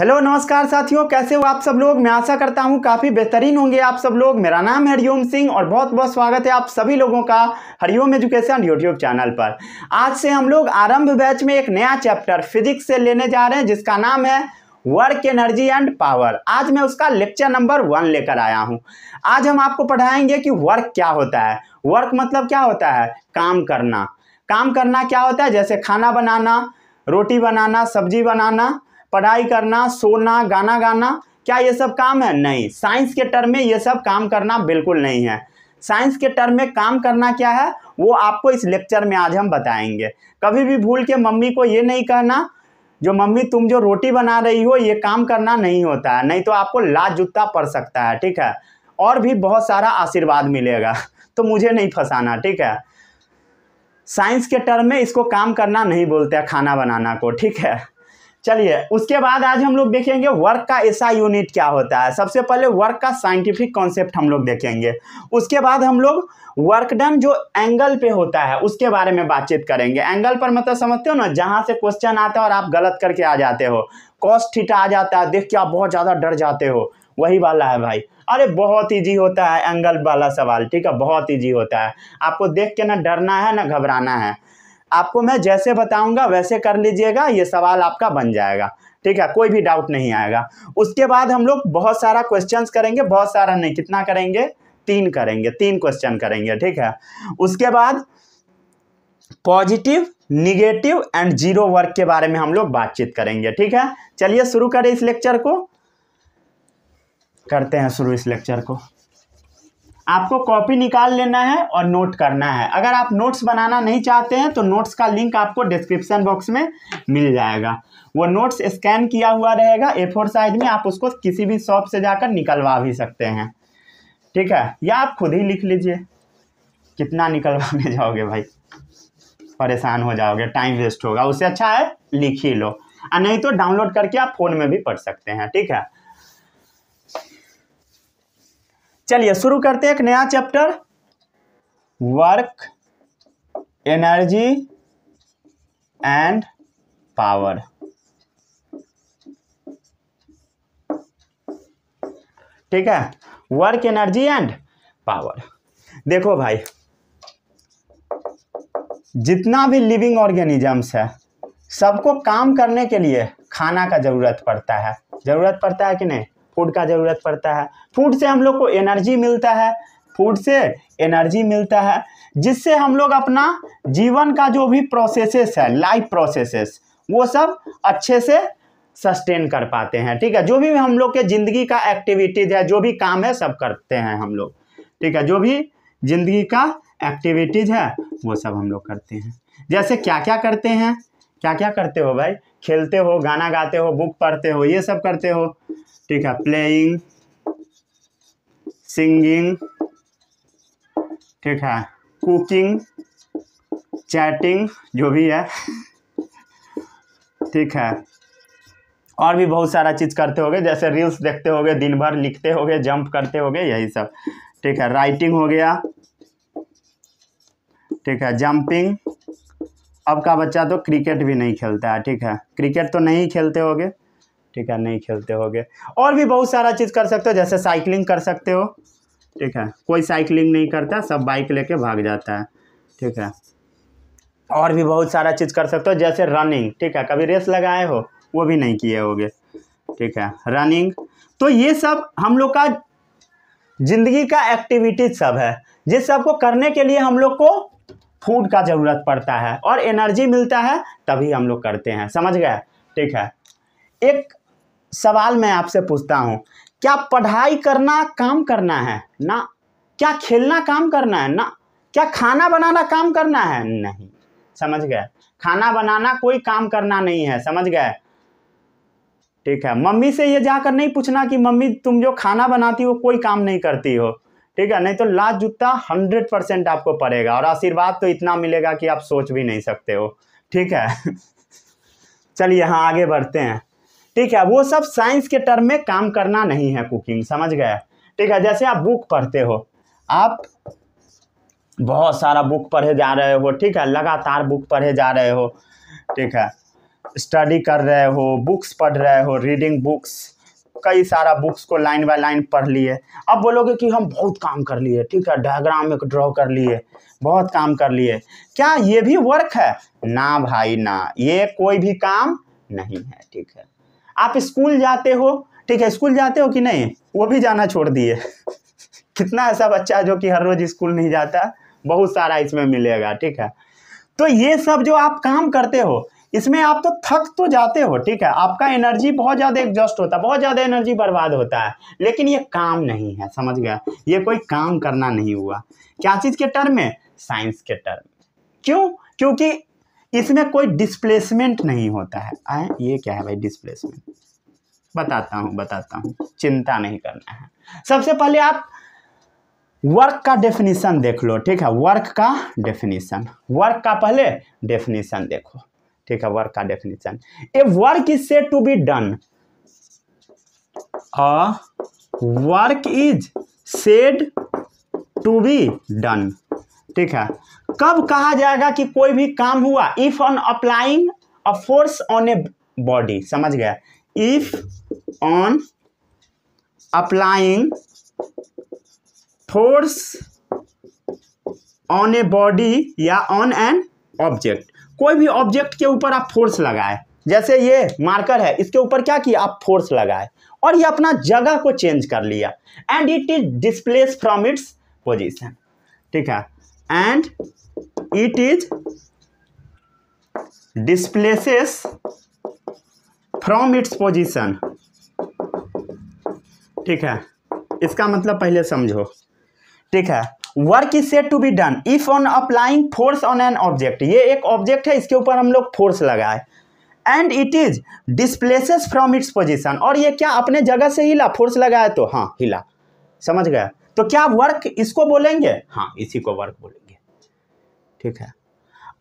hello नमस्कार साथियों कैसे हो आप सब लोग मैं आशा करता हूँ काफ़ी बेहतरीन होंगे आप सब लोग मेरा नाम है हरिओम सिंह और बहुत बहुत स्वागत है आप सभी लोगों का हरिओम एजुकेशन यूट्यूब चैनल पर आज से हम लोग आरंभ बैच में एक नया चैप्टर फिजिक्स से लेने जा रहे हैं जिसका नाम है वर्क एनर्जी एंड पावर आज मैं उसका लेक्चर नंबर वन लेकर आया हूँ आज हम आपको पढ़ाएंगे कि वर्क क्या होता है वर्क मतलब क्या होता है काम करना काम करना क्या होता है जैसे खाना बनाना रोटी बनाना सब्जी बनाना पढ़ाई करना सोना गाना गाना क्या ये सब काम है नहीं साइंस के टर्म में ये सब काम करना बिल्कुल नहीं है साइंस के टर्म में काम करना क्या है वो आपको इस लेक्चर में आज हम बताएंगे कभी भी भूल के मम्मी को ये नहीं कहना जो मम्मी तुम जो रोटी बना रही हो ये काम करना नहीं होता है नहीं तो आपको ला जुत्ता पड़ सकता है ठीक है और भी बहुत सारा आशीर्वाद मिलेगा तो मुझे नहीं फंसाना ठीक है साइंस के टर्म में इसको काम करना नहीं बोलते हैं खाना बनाना को ठीक है चलिए उसके बाद आज हम लोग देखेंगे वर्क का ऐसा यूनिट क्या होता है सबसे पहले वर्क का साइंटिफिक कॉन्सेप्ट हम लोग देखेंगे उसके बाद हम लोग वर्क डन जो एंगल पे होता है उसके बारे में बातचीत करेंगे एंगल पर मतलब समझते हो ना जहाँ से क्वेश्चन आता है और आप गलत करके आ जाते हो कॉस्ट थीटा आ जाता है देख के आप बहुत ज़्यादा डर जाते हो वही वाला है भाई अरे बहुत ईजी होता है एंगल वाला सवाल ठीक है बहुत ईजी होता है आपको देख के ना डरना है ना घबराना है आपको मैं जैसे बताऊंगा वैसे कर लीजिएगा ये सवाल आपका बन जाएगा ठीक है कोई भी डाउट नहीं आएगा उसके बाद हम लोग बहुत सारा क्वेश्चंस करेंगे बहुत सारा नहीं कितना करेंगे तीन करेंगे तीन क्वेश्चन करेंगे ठीक है उसके बाद positive negative and zero work के बारे में हम लोग बातचीत करेंगे ठीक है चलिए शुरू करें इस लेक्चर को करते हैं शुरू इस लेक्चर को आपको कॉपी निकाल लेना है और नोट करना है अगर आप नोट्स बनाना नहीं चाहते हैं तो नोट्स का लिंक आपको डिस्क्रिप्शन बॉक्स में मिल जाएगा वो नोट्स स्कैन किया हुआ रहेगा ए फोर साइज में आप उसको किसी भी शॉप से जाकर निकलवा भी सकते हैं ठीक है या आप खुद ही लिख लीजिए कितना निकलवाने जाओगे भाई परेशान हो जाओगे टाइम वेस्ट होगा उससे अच्छा है लिख ही लो और नहीं तो डाउनलोड करके आप फ़ोन में भी पढ़ सकते हैं ठीक है चलिए शुरू करते हैं एक नया chapter work energy and power ठीक है वर्क एनर्जी एंड पावर देखो भाई जितना भी लिविंग ऑर्गेनिजम्स है सबको काम करने के लिए खाना का ज़रूरत पड़ता है ज़रूरत पड़ता है कि नहीं फूड का ज़रूरत पड़ता है फूड से हम लोग को एनर्जी मिलता है फूड से एनर्जी मिलता है जिससे हम लोग अपना जीवन का जो भी प्रोसेसेस है लाइफ प्रोसेसेस वो सब अच्छे से सस्टेन कर पाते हैं ठीक है जो भी हम लोग के ज़िंदगी का एक्टिविटीज है जो भी काम है सब करते हैं हम लोग ठीक है जो भी ज़िंदगी का एक्टिविटीज है वो सब हम लोग करते हैं जैसे क्या क्या करते हैं क्या क्या करते हो भाई खेलते हो गाना गाते हो बुक पढ़ते हो ये सब करते हो ठीक है प्लेइंग सिंगिंग ठीक है कुकिंग चैटिंग जो भी है ठीक है और भी बहुत सारा चीज़ करते होगे जैसे रील्स देखते होगे दिन भर लिखते होगे जंप करते होगे यही सब ठीक है राइटिंग हो गया ठीक है जंपिंग अब का बच्चा तो क्रिकेट भी नहीं खेलता है ठीक है क्रिकेट तो नहीं खेलते होगे ठीक है नहीं खेलते होगे और भी बहुत सारा चीज़ कर सकते हो जैसे साइकिलिंग कर सकते हो ठीक है कोई साइकिलिंग नहीं करता सब बाइक लेके भाग जाता है ठीक है और भी बहुत सारा चीज़ कर सकते हो जैसे रनिंग ठीक है कभी रेस लगाए हो वो भी नहीं किए होगे ठीक है रनिंग तो ये सब हम लोग का जिंदगी का एक्टिविटीज सब है जिस सबको करने के लिए हम लोग को फूड का ज़रूरत पड़ता है और एनर्जी मिलता है तभी हम लोग करते हैं समझ गए ठीक है एक सवाल मैं आपसे पूछता हूँ क्या पढ़ाई करना काम करना है ना क्या खेलना काम करना है ना क्या खाना बनाना काम करना है नहीं समझ गए खाना बनाना कोई काम करना नहीं है समझ गए ठीक है मम्मी से ये जाकर नहीं पूछना कि मम्मी तुम जो खाना बनाती हो कोई काम नहीं करती हो ठीक है नहीं तो लाज जूता हंड्रेड परसेंट आपको पड़ेगा और आशीर्वाद तो इतना मिलेगा कि आप सोच भी नहीं सकते हो ठीक है चलिए हाँ आगे बढ़ते हैं ठीक है वो सब साइंस के टर्म में काम करना नहीं है कुकिंग समझ गया ठीक है जैसे आप बुक पढ़ते हो आप बहुत सारा बुक पढ़े जा रहे हो ठीक है लगातार बुक पढ़े जा रहे हो ठीक है स्टडी कर रहे हो बुक्स पढ़ रहे हो रीडिंग बुक्स कई सारा बुक्स को लाइन बाय लाइन पढ़ लिए अब बोलोगे कि हम बहुत काम कर लिए ठीक है डायग्राम एक ड्रॉ कर लिए बहुत काम कर लिए क्या ये भी वर्क है ना भाई ना ये कोई भी काम नहीं है ठीक है आप स्कूल जाते हो ठीक है स्कूल जाते हो कि नहीं वो भी जाना छोड़ दिए कितना ऐसा बच्चा जो कि हर रोज स्कूल नहीं जाता बहुत सारा इसमें मिलेगा ठीक है तो ये सब जो आप काम करते हो इसमें आप तो थक तो जाते हो ठीक है आपका एनर्जी बहुत ज़्यादा एग्जॉस्ट होता है बहुत ज़्यादा एनर्जी बर्बाद होता है लेकिन ये काम नहीं है समझ गया ये कोई काम करना नहीं हुआ क्या चीज़ के टर्म में साइंस के टर्म क्यों क्योंकि इसमें कोई डिस्प्लेसमेंट नहीं होता है आए ये क्या है भाई डिस्प्लेसमेंट बताता हूँ बताता हूँ चिंता नहीं करना है सबसे पहले आप वर्क का डेफिनेशन देख लो ठीक है वर्क का डेफिनेशन वर्क का पहले डेफिनेशन देखो ठीक है वर्क का definition a work is said to be done a work is said to be done ठीक है कब कहा जाएगा कि कोई भी काम हुआ if on applying a force on a body समझ गया if on applying force on a body या ऑन एन ऑब्जेक्ट कोई भी ऑब्जेक्ट के ऊपर आप फोर्स लगाए जैसे ये मार्कर है इसके ऊपर क्या किया आप फोर्स लगाए और ये अपना जगह को चेंज कर लिया and it is displace from its position ठीक है and it is displaces from its position ठीक है इसका मतलब पहले समझो ठीक है work is said to be done if on applying force on an object ये एक ऑब्जेक्ट है इसके ऊपर हम लोग फोर्स लगाए and it is displaces from its position और ये क्या अपने जगह से हिला फोर्स लगाए तो हाँ हिला समझ गया तो क्या वर्क इसको बोलेंगे हाँ इसी को वर्क बोलेंगे ठीक है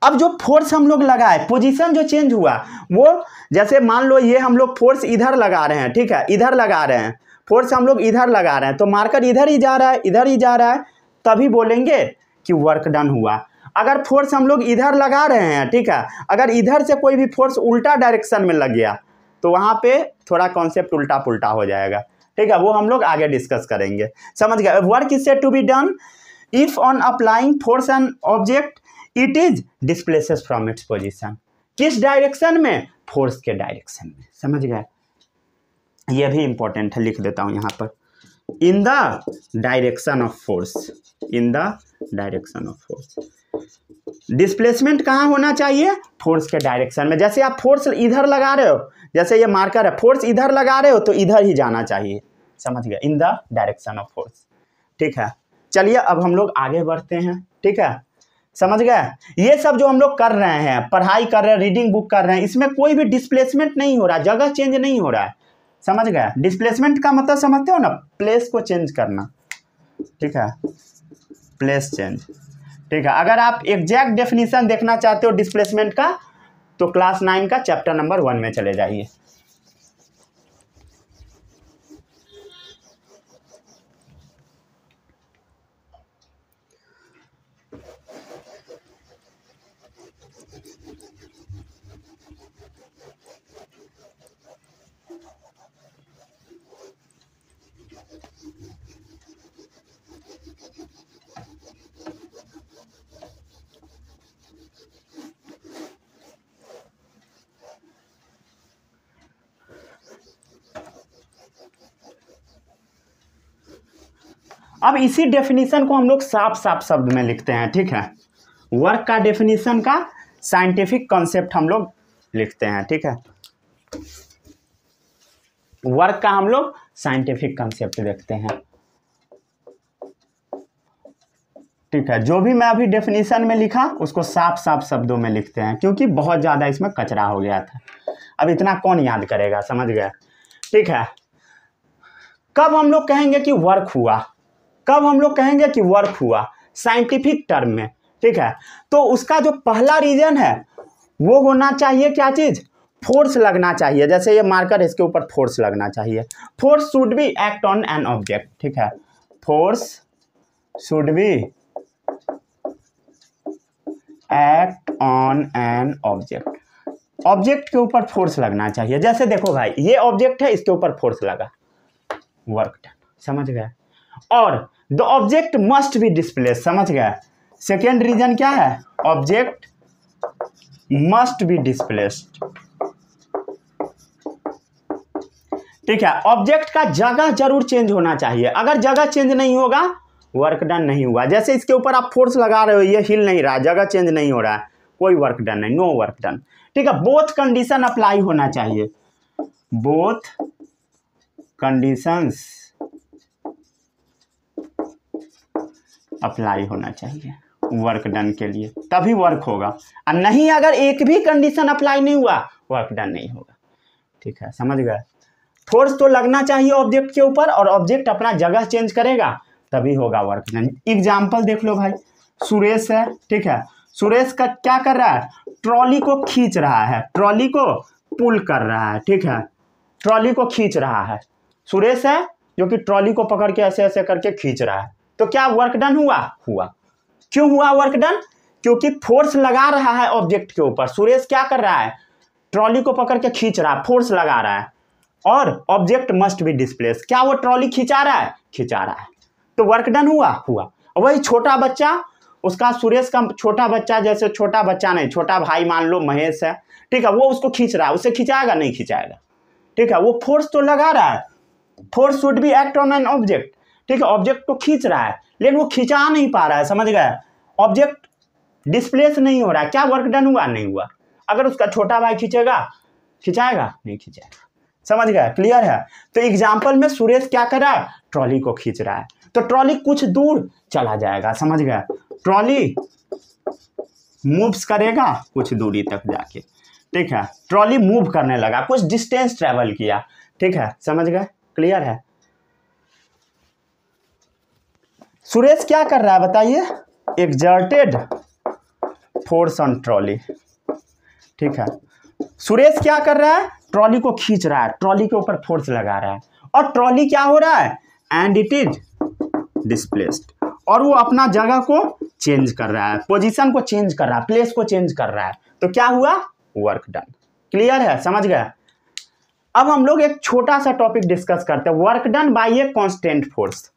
अब जो फोर्स हम लोग लगाए पोजीशन जो चेंज हुआ वो जैसे मान लो ये हम लोग फोर्स इधर लगा रहे हैं ठीक है इधर लगा रहे हैं फोर्स हम लोग इधर लगा रहे हैं तो मार्कर इधर ही जा रहा है इधर ही जा रहा है तभी बोलेंगे कि वर्क डन हुआ अगर फोर्स हम लोग इधर लगा रहे हैं ठीक है अगर इधर से कोई भी फोर्स उल्टा डायरेक्शन में लग गया तो वहाँ पे थोड़ा कॉन्सेप्ट उल्टा पुल्टा हो जाएगा ठीक है वो हम लोग आगे डिस्कस करेंगे समझ गए work is said to be done if on applying force an object it is displaces from its position किस डायरेक्शन में फोर्स के डायरेक्शन में समझ गए यह भी इंपॉर्टेंट है लिख देता हूँ यहाँ पर in the direction of force in the direction of force displacement कहाँ होना चाहिए फोर्स के डायरेक्शन में जैसे आप फोर्स इधर लगा रहे हो जैसे ये मार्कर है फोर्स इधर लगा रहे हो तो इधर ही जाना चाहिए समझ गए in the direction of force ठीक है चलिए अब हम लोग आगे बढ़ते हैं ठीक है समझ गए ये सब जो हम लोग कर रहे हैं पढ़ाई कर रहे हैं रीडिंग बुक कर रहे हैं इसमें कोई भी डिस्प्लेसमेंट नहीं हो रहा जगह चेंज नहीं हो रहा है समझ गए डिस्प्लेसमेंट का मतलब समझते हो ना प्लेस को चेंज करना ठीक है प्लेस चेंज ठीक है अगर आप एग्जैक्ट डेफिनेशन देखना चाहते हो डिस्प्लेसमेंट का तो क्लास नाइन का चैप्टर नंबर वन में चले जाइए अब इसी डेफिनेशन को हम लोग साफ साफ शब्द में लिखते हैं ठीक है वर्क का डेफिनेशन का साइंटिफिक कॉन्सेप्ट हम लोग लिखते हैं ठीक है वर्क का हम लोग साइंटिफिक कॉन्सेप्ट देखते हैं ठीक है जो भी मैं अभी डेफिनेशन में लिखा उसको साफ साफ शब्दों में लिखते हैं क्योंकि बहुत ज़्यादा इसमें कचरा हो गया था अब इतना कौन याद करेगा समझ गया ठीक है कब हम लोग कहेंगे कि वर्क हुआ कब हम लोग कहेंगे कि वर्क हुआ साइंटिफिक टर्म में ठीक है तो उसका जो पहला रीजन है वो होना चाहिए क्या चीज़ फोर्स लगना चाहिए जैसे ये मार्कर है इसके ऊपर फोर्स लगना चाहिए force should be act on an object ठीक है force should be act on an object object के ऊपर फोर्स लगना चाहिए जैसे देखो भाई ये ऑब्जेक्ट है इसके ऊपर फोर्स लगा वर्क डन समझ गया और the object must be displace समझ गए सेकेंड रीजन क्या है ऑब्जेक्ट मस्ट बी डिस्प्लेस्ड ठीक है ऑब्जेक्ट का जगह जरूर चेंज होना चाहिए अगर जगह चेंज नहीं होगा वर्क डन नहीं हुआ जैसे इसके ऊपर आप फोर्स लगा रहे हो ये हिल नहीं रहा जगह चेंज नहीं हो रहा है कोई वर्क डन नहीं नो वर्क डन ठीक है बोथ कंडीशन अप्लाई होना चाहिए बोथ कंडीशंस अप्लाई होना चाहिए वर्क डन के लिए तभी वर्क होगा और नहीं अगर एक भी कंडीशन अप्लाई नहीं हुआ वर्क डन नहीं होगा ठीक है समझ गए फोर्स तो लगना चाहिए ऑब्जेक्ट के ऊपर और ऑब्जेक्ट अपना जगह चेंज करेगा तभी होगा वर्क डन एग्जाम्पल देख लो भाई सुरेश है ठीक है सुरेश का क्या कर रहा है ट्रॉली को खींच रहा है ट्रॉली को पुल कर रहा है ठीक है ट्रॉली को खींच रहा है सुरेश है जो कि ट्रॉली को पकड़ के ऐसे ऐसे करके खींच रहा है तो क्या वर्क डन हुआ हुआ क्यों हुआ वर्क डन क्योंकि फोर्स लगा रहा है ऑब्जेक्ट के ऊपर सुरेश क्या कर रहा है ट्रॉली को पकड़ के खींच रहा है फोर्स लगा रहा है और ऑब्जेक्ट मस्ट बी डिस्प्लेस क्या वो ट्रॉली खिंचा रहा है खिंचा रहा है तो वर्क डन हुआ हुआ वही छोटा बच्चा उसका सुरेश का छोटा बच्चा जैसे छोटा बच्चा नहीं छोटा भाई मान लो महेश है ठीक है वो उसको खींच रहा है उसे खिंचाएगा नहीं खिंचाएगा ठीक है वो फोर्स तो लगा रहा है force should be act on an object ठीक है ऑब्जेक्ट को खींच रहा है लेकिन वो खिंचा नहीं पा रहा है समझ गए ऑब्जेक्ट डिस्प्लेस नहीं हो रहा है क्या वर्क डन हुआ नहीं हुआ अगर उसका छोटा भाई खींचेगा खिंचाएगा नहीं खिंचाएगा समझ गया क्लियर है तो एग्जाम्पल में सुरेश क्या कर रहा है ट्रॉली को खींच रहा है तो ट्रॉली कुछ दूर चला जाएगा समझ गया ट्रॉली मूव्स करेगा कुछ दूरी तक जाके ठीक है ट्रॉली मूव करने लगा कुछ डिस्टेंस ट्रेवल किया ठीक है समझ गए क्लियर है सुरेश क्या कर रहा है बताइए एग्जर्टेड फोर्स ऑन ट्रॉली ठीक है सुरेश क्या कर रहा है ट्रॉली को खींच रहा है ट्रॉली के ऊपर फोर्स लगा रहा है और ट्रॉली क्या हो रहा है एंड इट इज डिस्प्लेस्ड और वो अपना जगह को चेंज कर रहा है पोजीशन को चेंज कर रहा है प्लेस को चेंज कर रहा है तो क्या हुआ वर्क डन क्लियर है समझ गया अब हम लोग एक छोटा सा टॉपिक डिस्कस करते हैं work done by a constant force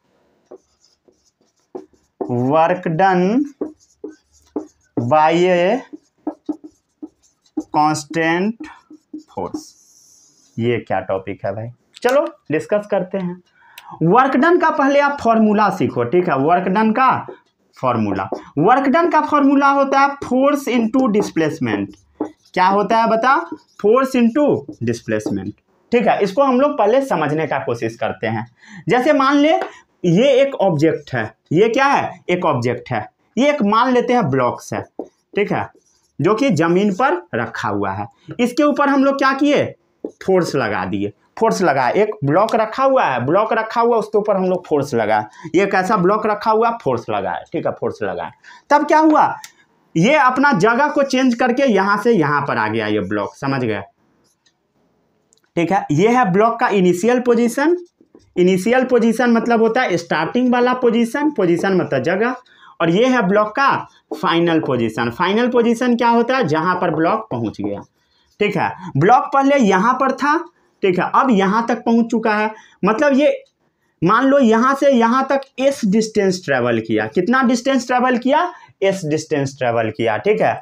work done by a constant force ये क्या टॉपिक है भाई चलो डिस्कस करते हैं वर्क डन का पहले आप फॉर्मूला सीखो ठीक है वर्क डन का फॉर्मूला वर्क डन का फॉर्मूला होता है फोर्स इंटू डिस्प्लेसमेंट क्या होता है बता फोर्स इंटू डिस्प्लेसमेंट ठीक है इसको हम लोग पहले समझने का कोशिश करते हैं जैसे मान ले ये एक ऑब्जेक्ट है ये क्या है एक ऑब्जेक्ट है ये एक मान लेते हैं ब्लॉक्स है ठीक है जो कि जमीन पर रखा हुआ है इसके ऊपर हम लोग क्या किए फोर्स लगा दिए फोर्स लगा एक ब्लॉक रखा हुआ है ब्लॉक रखा हुआ उसके ऊपर हम लोग फोर्स लगा ये कैसा ब्लॉक रखा हुआ फोर्स लगा है ठीक है फोर्स लगा तब क्या हुआ ये अपना जगह को चेंज करके यहां से यहां पर आ गया ये ब्लॉक समझ गया ठीक है ये है ब्लॉक का इनिशियल पोजीशन इनिशियल पोजीशन मतलब होता है स्टार्टिंग वाला पोजीशन पोजीशन मतलब जगह और ये है ब्लॉक का फाइनल पोजीशन फाइनल पोजीशन क्या होता है जहां पर ब्लॉक पहुंच गया ठीक है ब्लॉक पहले यहां पर था ठीक है अब यहां तक पहुंच चुका है मतलब ये मान लो यहां से यहां तक एस डिस्टेंस ट्रेवल किया कितना डिस्टेंस ट्रेवल किया एस डिस्टेंस ट्रेवल किया ठीक है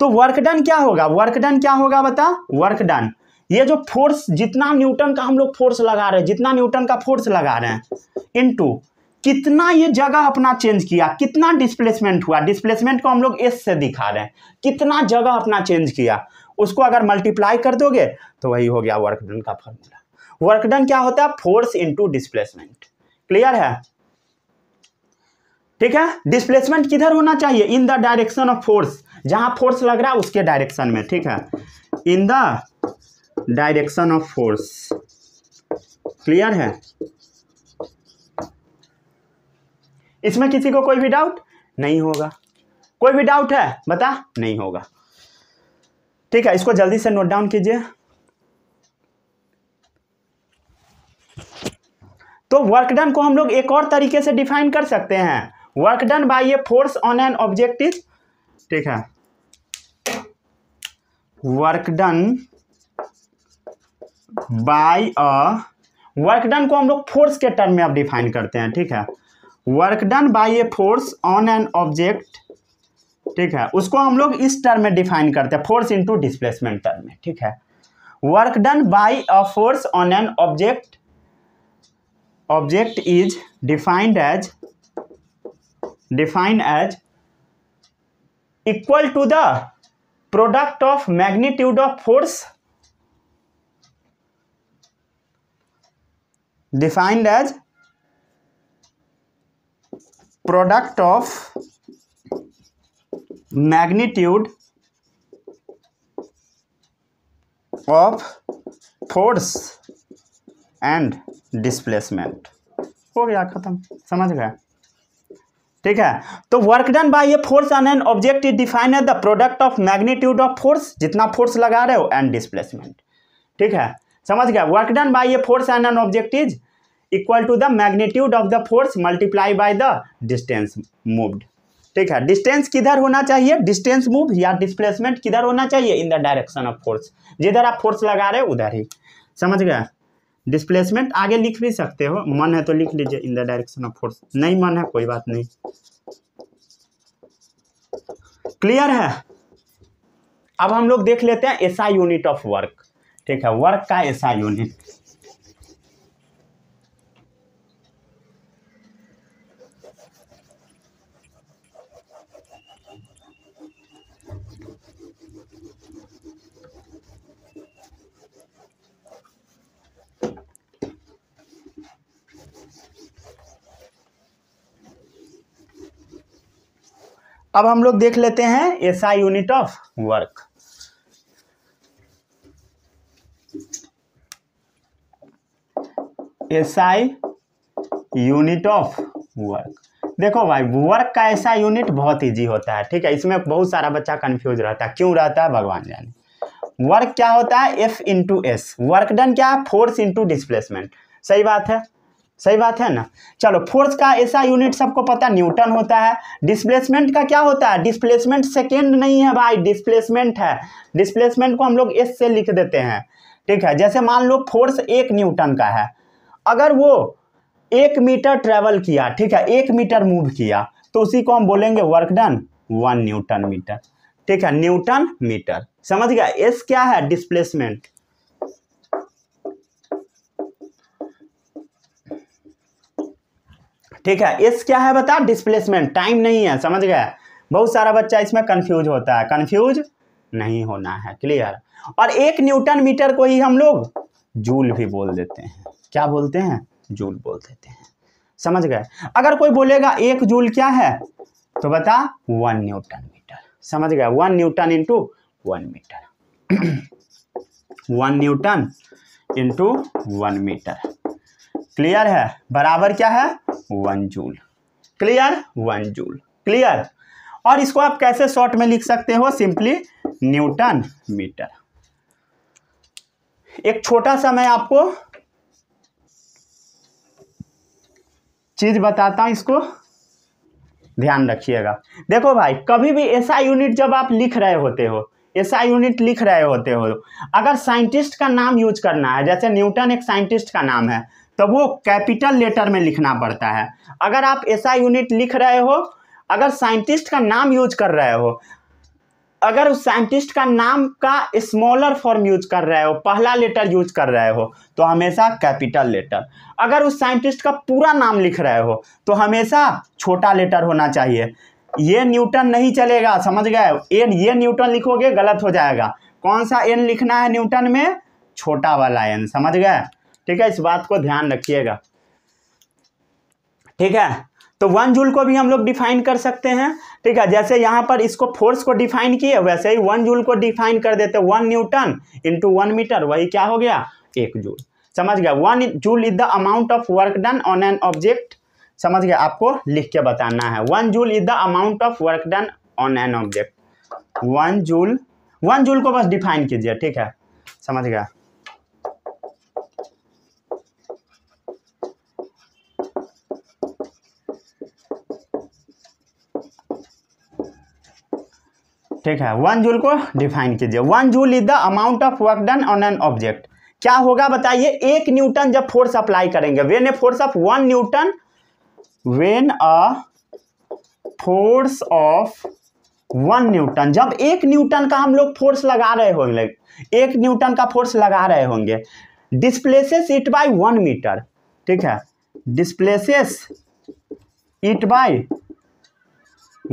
तो वर्क डन क्या होगा वर्क डन क्या होगा बता वर्क डन ये जो फोर्स जितना न्यूटन का हम लोग फोर्स लगा रहे हैं जितना न्यूटन का फोर्स लगा रहे हैं इनटू कितना ये जगह अपना चेंज किया कितना डिस्प्लेसमेंट हुआ डिस्प्लेसमेंट को हम लोग एस से दिखा रहे हैं कितना जगह अपना चेंज किया उसको अगर मल्टीप्लाई कर दोगे तो वही हो गया वर्कडन का फॉर्मूला वर्कडन क्या होता है फोर्स इंटू डिस्प्लेसमेंट क्लियर है ठीक है डिस्प्लेसमेंट किधर होना चाहिए in the direction of force जहां फोर्स लग रहा है उसके डायरेक्शन में ठीक है in the direction of force clear है इसमें किसी को कोई भी डाउट नहीं होगा कोई भी डाउट है बता नहीं होगा ठीक है इसको जल्दी से नोट डाउन कीजिए तो वर्क डन को हम लोग एक और तरीके से डिफाइन कर सकते हैं work done by a force on an object is ठीक है work done by a work done को हम लोग फोर्स के टर्म में अब डिफाइन करते हैं ठीक है work done by a force on an object ठीक है उसको हम लोग इस टर्म में डिफाइन करते हैं फोर्स इनटू डिस्प्लेसमेंट टर्म में ठीक है work done by a force on an object object is defined as defined as equal to the product of magnitude of force defined as product of magnitude of force and displacement हो गया खत्म समझ गए ठीक है तो work done by a force on an object is define as the product of magnitude of force जितना force लगा रहे हो एंड डिस्प्लेसमेंट ठीक है समझ गया work done by a force on an object is equal to the magnitude of the force multiply by the distance moved ठीक है डिस्टेंस किधर होना चाहिए डिस्टेंस मूव या डिस्प्लेसमेंट किधर होना चाहिए in the direction of force जिधर आप फोर्स लगा रहे उधर ही समझ गए डिस्प्लेसमेंट आगे लिख भी सकते हो मन है तो लिख लीजिए in the direction of force नहीं मन है कोई बात नहीं क्लियर है अब हम लोग देख लेते हैं एसआई यूनिट ऑफ वर्क ठीक है वर्क का एसआई यूनिट अब हम लोग देख लेते हैं SI unit of work S I unit of work देखो भाई वर्क का ऐसा यूनिट बहुत इजी होता है ठीक है इसमें बहुत सारा बच्चा कंफ्यूज रहता है क्यों रहता है भगवान जाने वर्क क्या होता है F into S work done क्या है फोर्स इंटू डिस्प्लेसमेंट सही बात है सही बात है ना चलो फोर्स का ऐसा यूनिट सबको पता न्यूटन होता है डिस्प्लेसमेंट का क्या होता है डिस्प्लेसमेंट सेकेंड नहीं है भाई डिस्प्लेसमेंट है डिस्प्लेसमेंट को हम लोग एस से लिख देते हैं ठीक है जैसे मान लो फोर्स एक न्यूटन का है अगर वो एक मीटर ट्रेवल किया ठीक है एक मीटर मूव किया तो उसी को हम बोलेंगे work done one newton metre ठीक है न्यूटन मीटर समझ गया एस क्या है डिस्प्लेसमेंट ठीक है एस क्या है बता डिस्प्लेसमेंट टाइम नहीं है समझ गया बहुत सारा बच्चा इसमें कन्फ्यूज होता है कन्फ्यूज नहीं होना है क्लियर और एक न्यूटन मीटर को ही हम लोग जूल भी बोल देते हैं क्या बोलते हैं जूल बोल देते हैं समझ गए अगर कोई बोलेगा एक जूल क्या है तो बता वन न्यूटन मीटर समझ गया one newton into one metre one newton into one metre clear है बराबर क्या है one joule clear one joule clear और इसको आप कैसे शॉर्ट में लिख सकते हो सिंपली न्यूटन मीटर एक छोटा सा मैं आपको चीज बताता हूं इसको ध्यान रखिएगा देखो भाई कभी भी ऐसा यूनिट जब आप लिख रहे होते हो ऐसा यूनिट लिख रहे होते हो अगर साइंटिस्ट का नाम यूज करना है जैसे न्यूटन एक साइंटिस्ट का नाम है तो वो कैपिटल लेटर में लिखना पड़ता है अगर आप ऐसा यूनिट लिख रहे हो अगर साइंटिस्ट का नाम यूज कर रहे हो अगर उस साइंटिस्ट का नाम का स्मॉलर फॉर्म यूज कर रहे हो पहला लेटर यूज कर रहे हो तो हमेशा कैपिटल लेटर अगर उस साइंटिस्ट का पूरा नाम लिख रहे हो तो हमेशा छोटा लेटर होना चाहिए ये न्यूटन नहीं चलेगा समझ गए एन ये न्यूटन लिखोगे गलत हो जाएगा कौन सा एन लिखना है न्यूटन में छोटा वाला एन समझ गए ठीक है इस बात को ध्यान रखिएगा ठीक है तो वन जूल को भी हम लोग डिफाइन कर सकते हैं ठीक है जैसे यहाँ पर इसको फोर्स को डिफाइन किए वैसे ही वन जूल को डिफाइन कर देते one newton into one metre वही क्या हो गया एक जूल समझ गया one joule is the amount of work done on an object समझ गया आपको लिख के बताना है one joule is the amount of work done on an object one joule one joule को बस डिफाइन कीजिए ठीक है समझ गया ठीक है वन जूल को डिफाइन कीजिए one joule is the amount of work done on an object क्या होगा बताइए एक न्यूटन जब फोर्स अप्लाई करेंगे when a force of one newton when a force of one newton जब एक न्यूटन का हम लोग फोर्स लगा रहे होंगे एक न्यूटन का फोर्स लगा रहे होंगे displaces it by one metre ठीक है displaces it by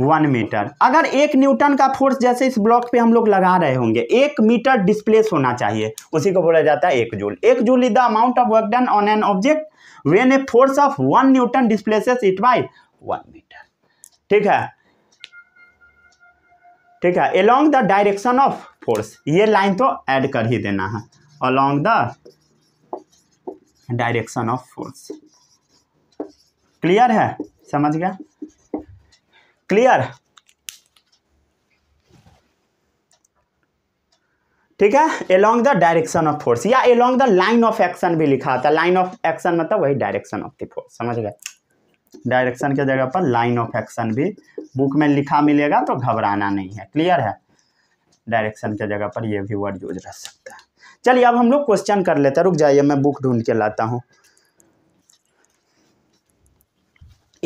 one metre अगर एक न्यूटन का फोर्स जैसे इस ब्लॉक पे हम लोग लगा रहे होंगे एक मीटर डिस्प्लेस होना चाहिए उसी को बोला जाता है एक जूल एक joule is the amount of work done on an object when a force of one newton displaces it by one metre ठीक है ठीक है along the direction of force ये लाइन तो ऐड कर ही देना है along the direction of force clear है समझ गया क्लियर ठीक है along the direction of force या along the line of action भी लिखा था लाइन ऑफ एक्शन मतलब वही डायरेक्शन ऑफ द फोर्स समझ गए डायरेक्शन के जगह पर लाइन ऑफ एक्शन भी बुक में लिखा मिलेगा तो घबराना नहीं है क्लियर है डायरेक्शन के जगह पर यह भी वर्ड यूज रह सकता है चलिए अब हम लोग क्वेश्चन कर लेते हैं रुक जाइए मैं बुक ढूंढ के लाता हूँ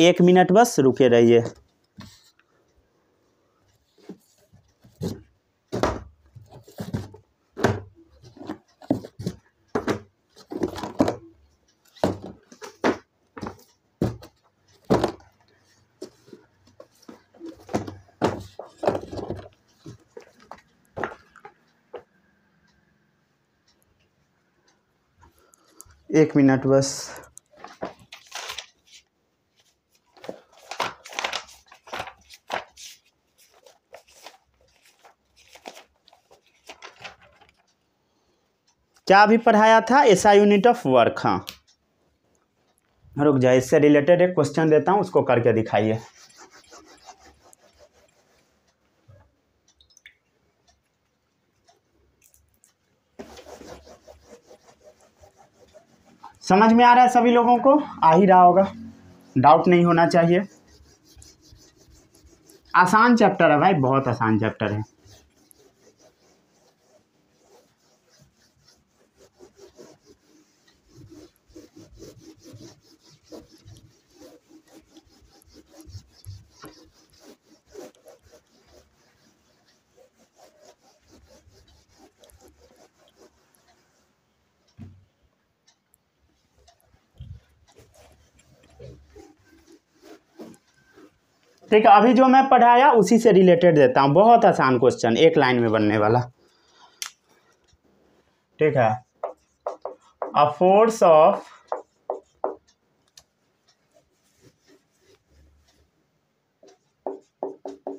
एक मिनट बस रुके रहिए एक मिनट बस क्या अभी पढ़ाया था ऐसा यूनिट ऑफ वर्क हाँ रुक जाए इससे रिलेटेड एक क्वेश्चन देता हूँ उसको करके दिखाइए समझ में आ रहा है सभी लोगों को आ ही रहा होगा डाउट नहीं होना चाहिए आसान चैप्टर है भाई बहुत आसान चैप्टर है ठीक है अभी जो मैं पढ़ाया उसी से रिलेटेड देता हूँ बहुत आसान क्वेश्चन एक लाइन में बनने वाला ठीक है a force of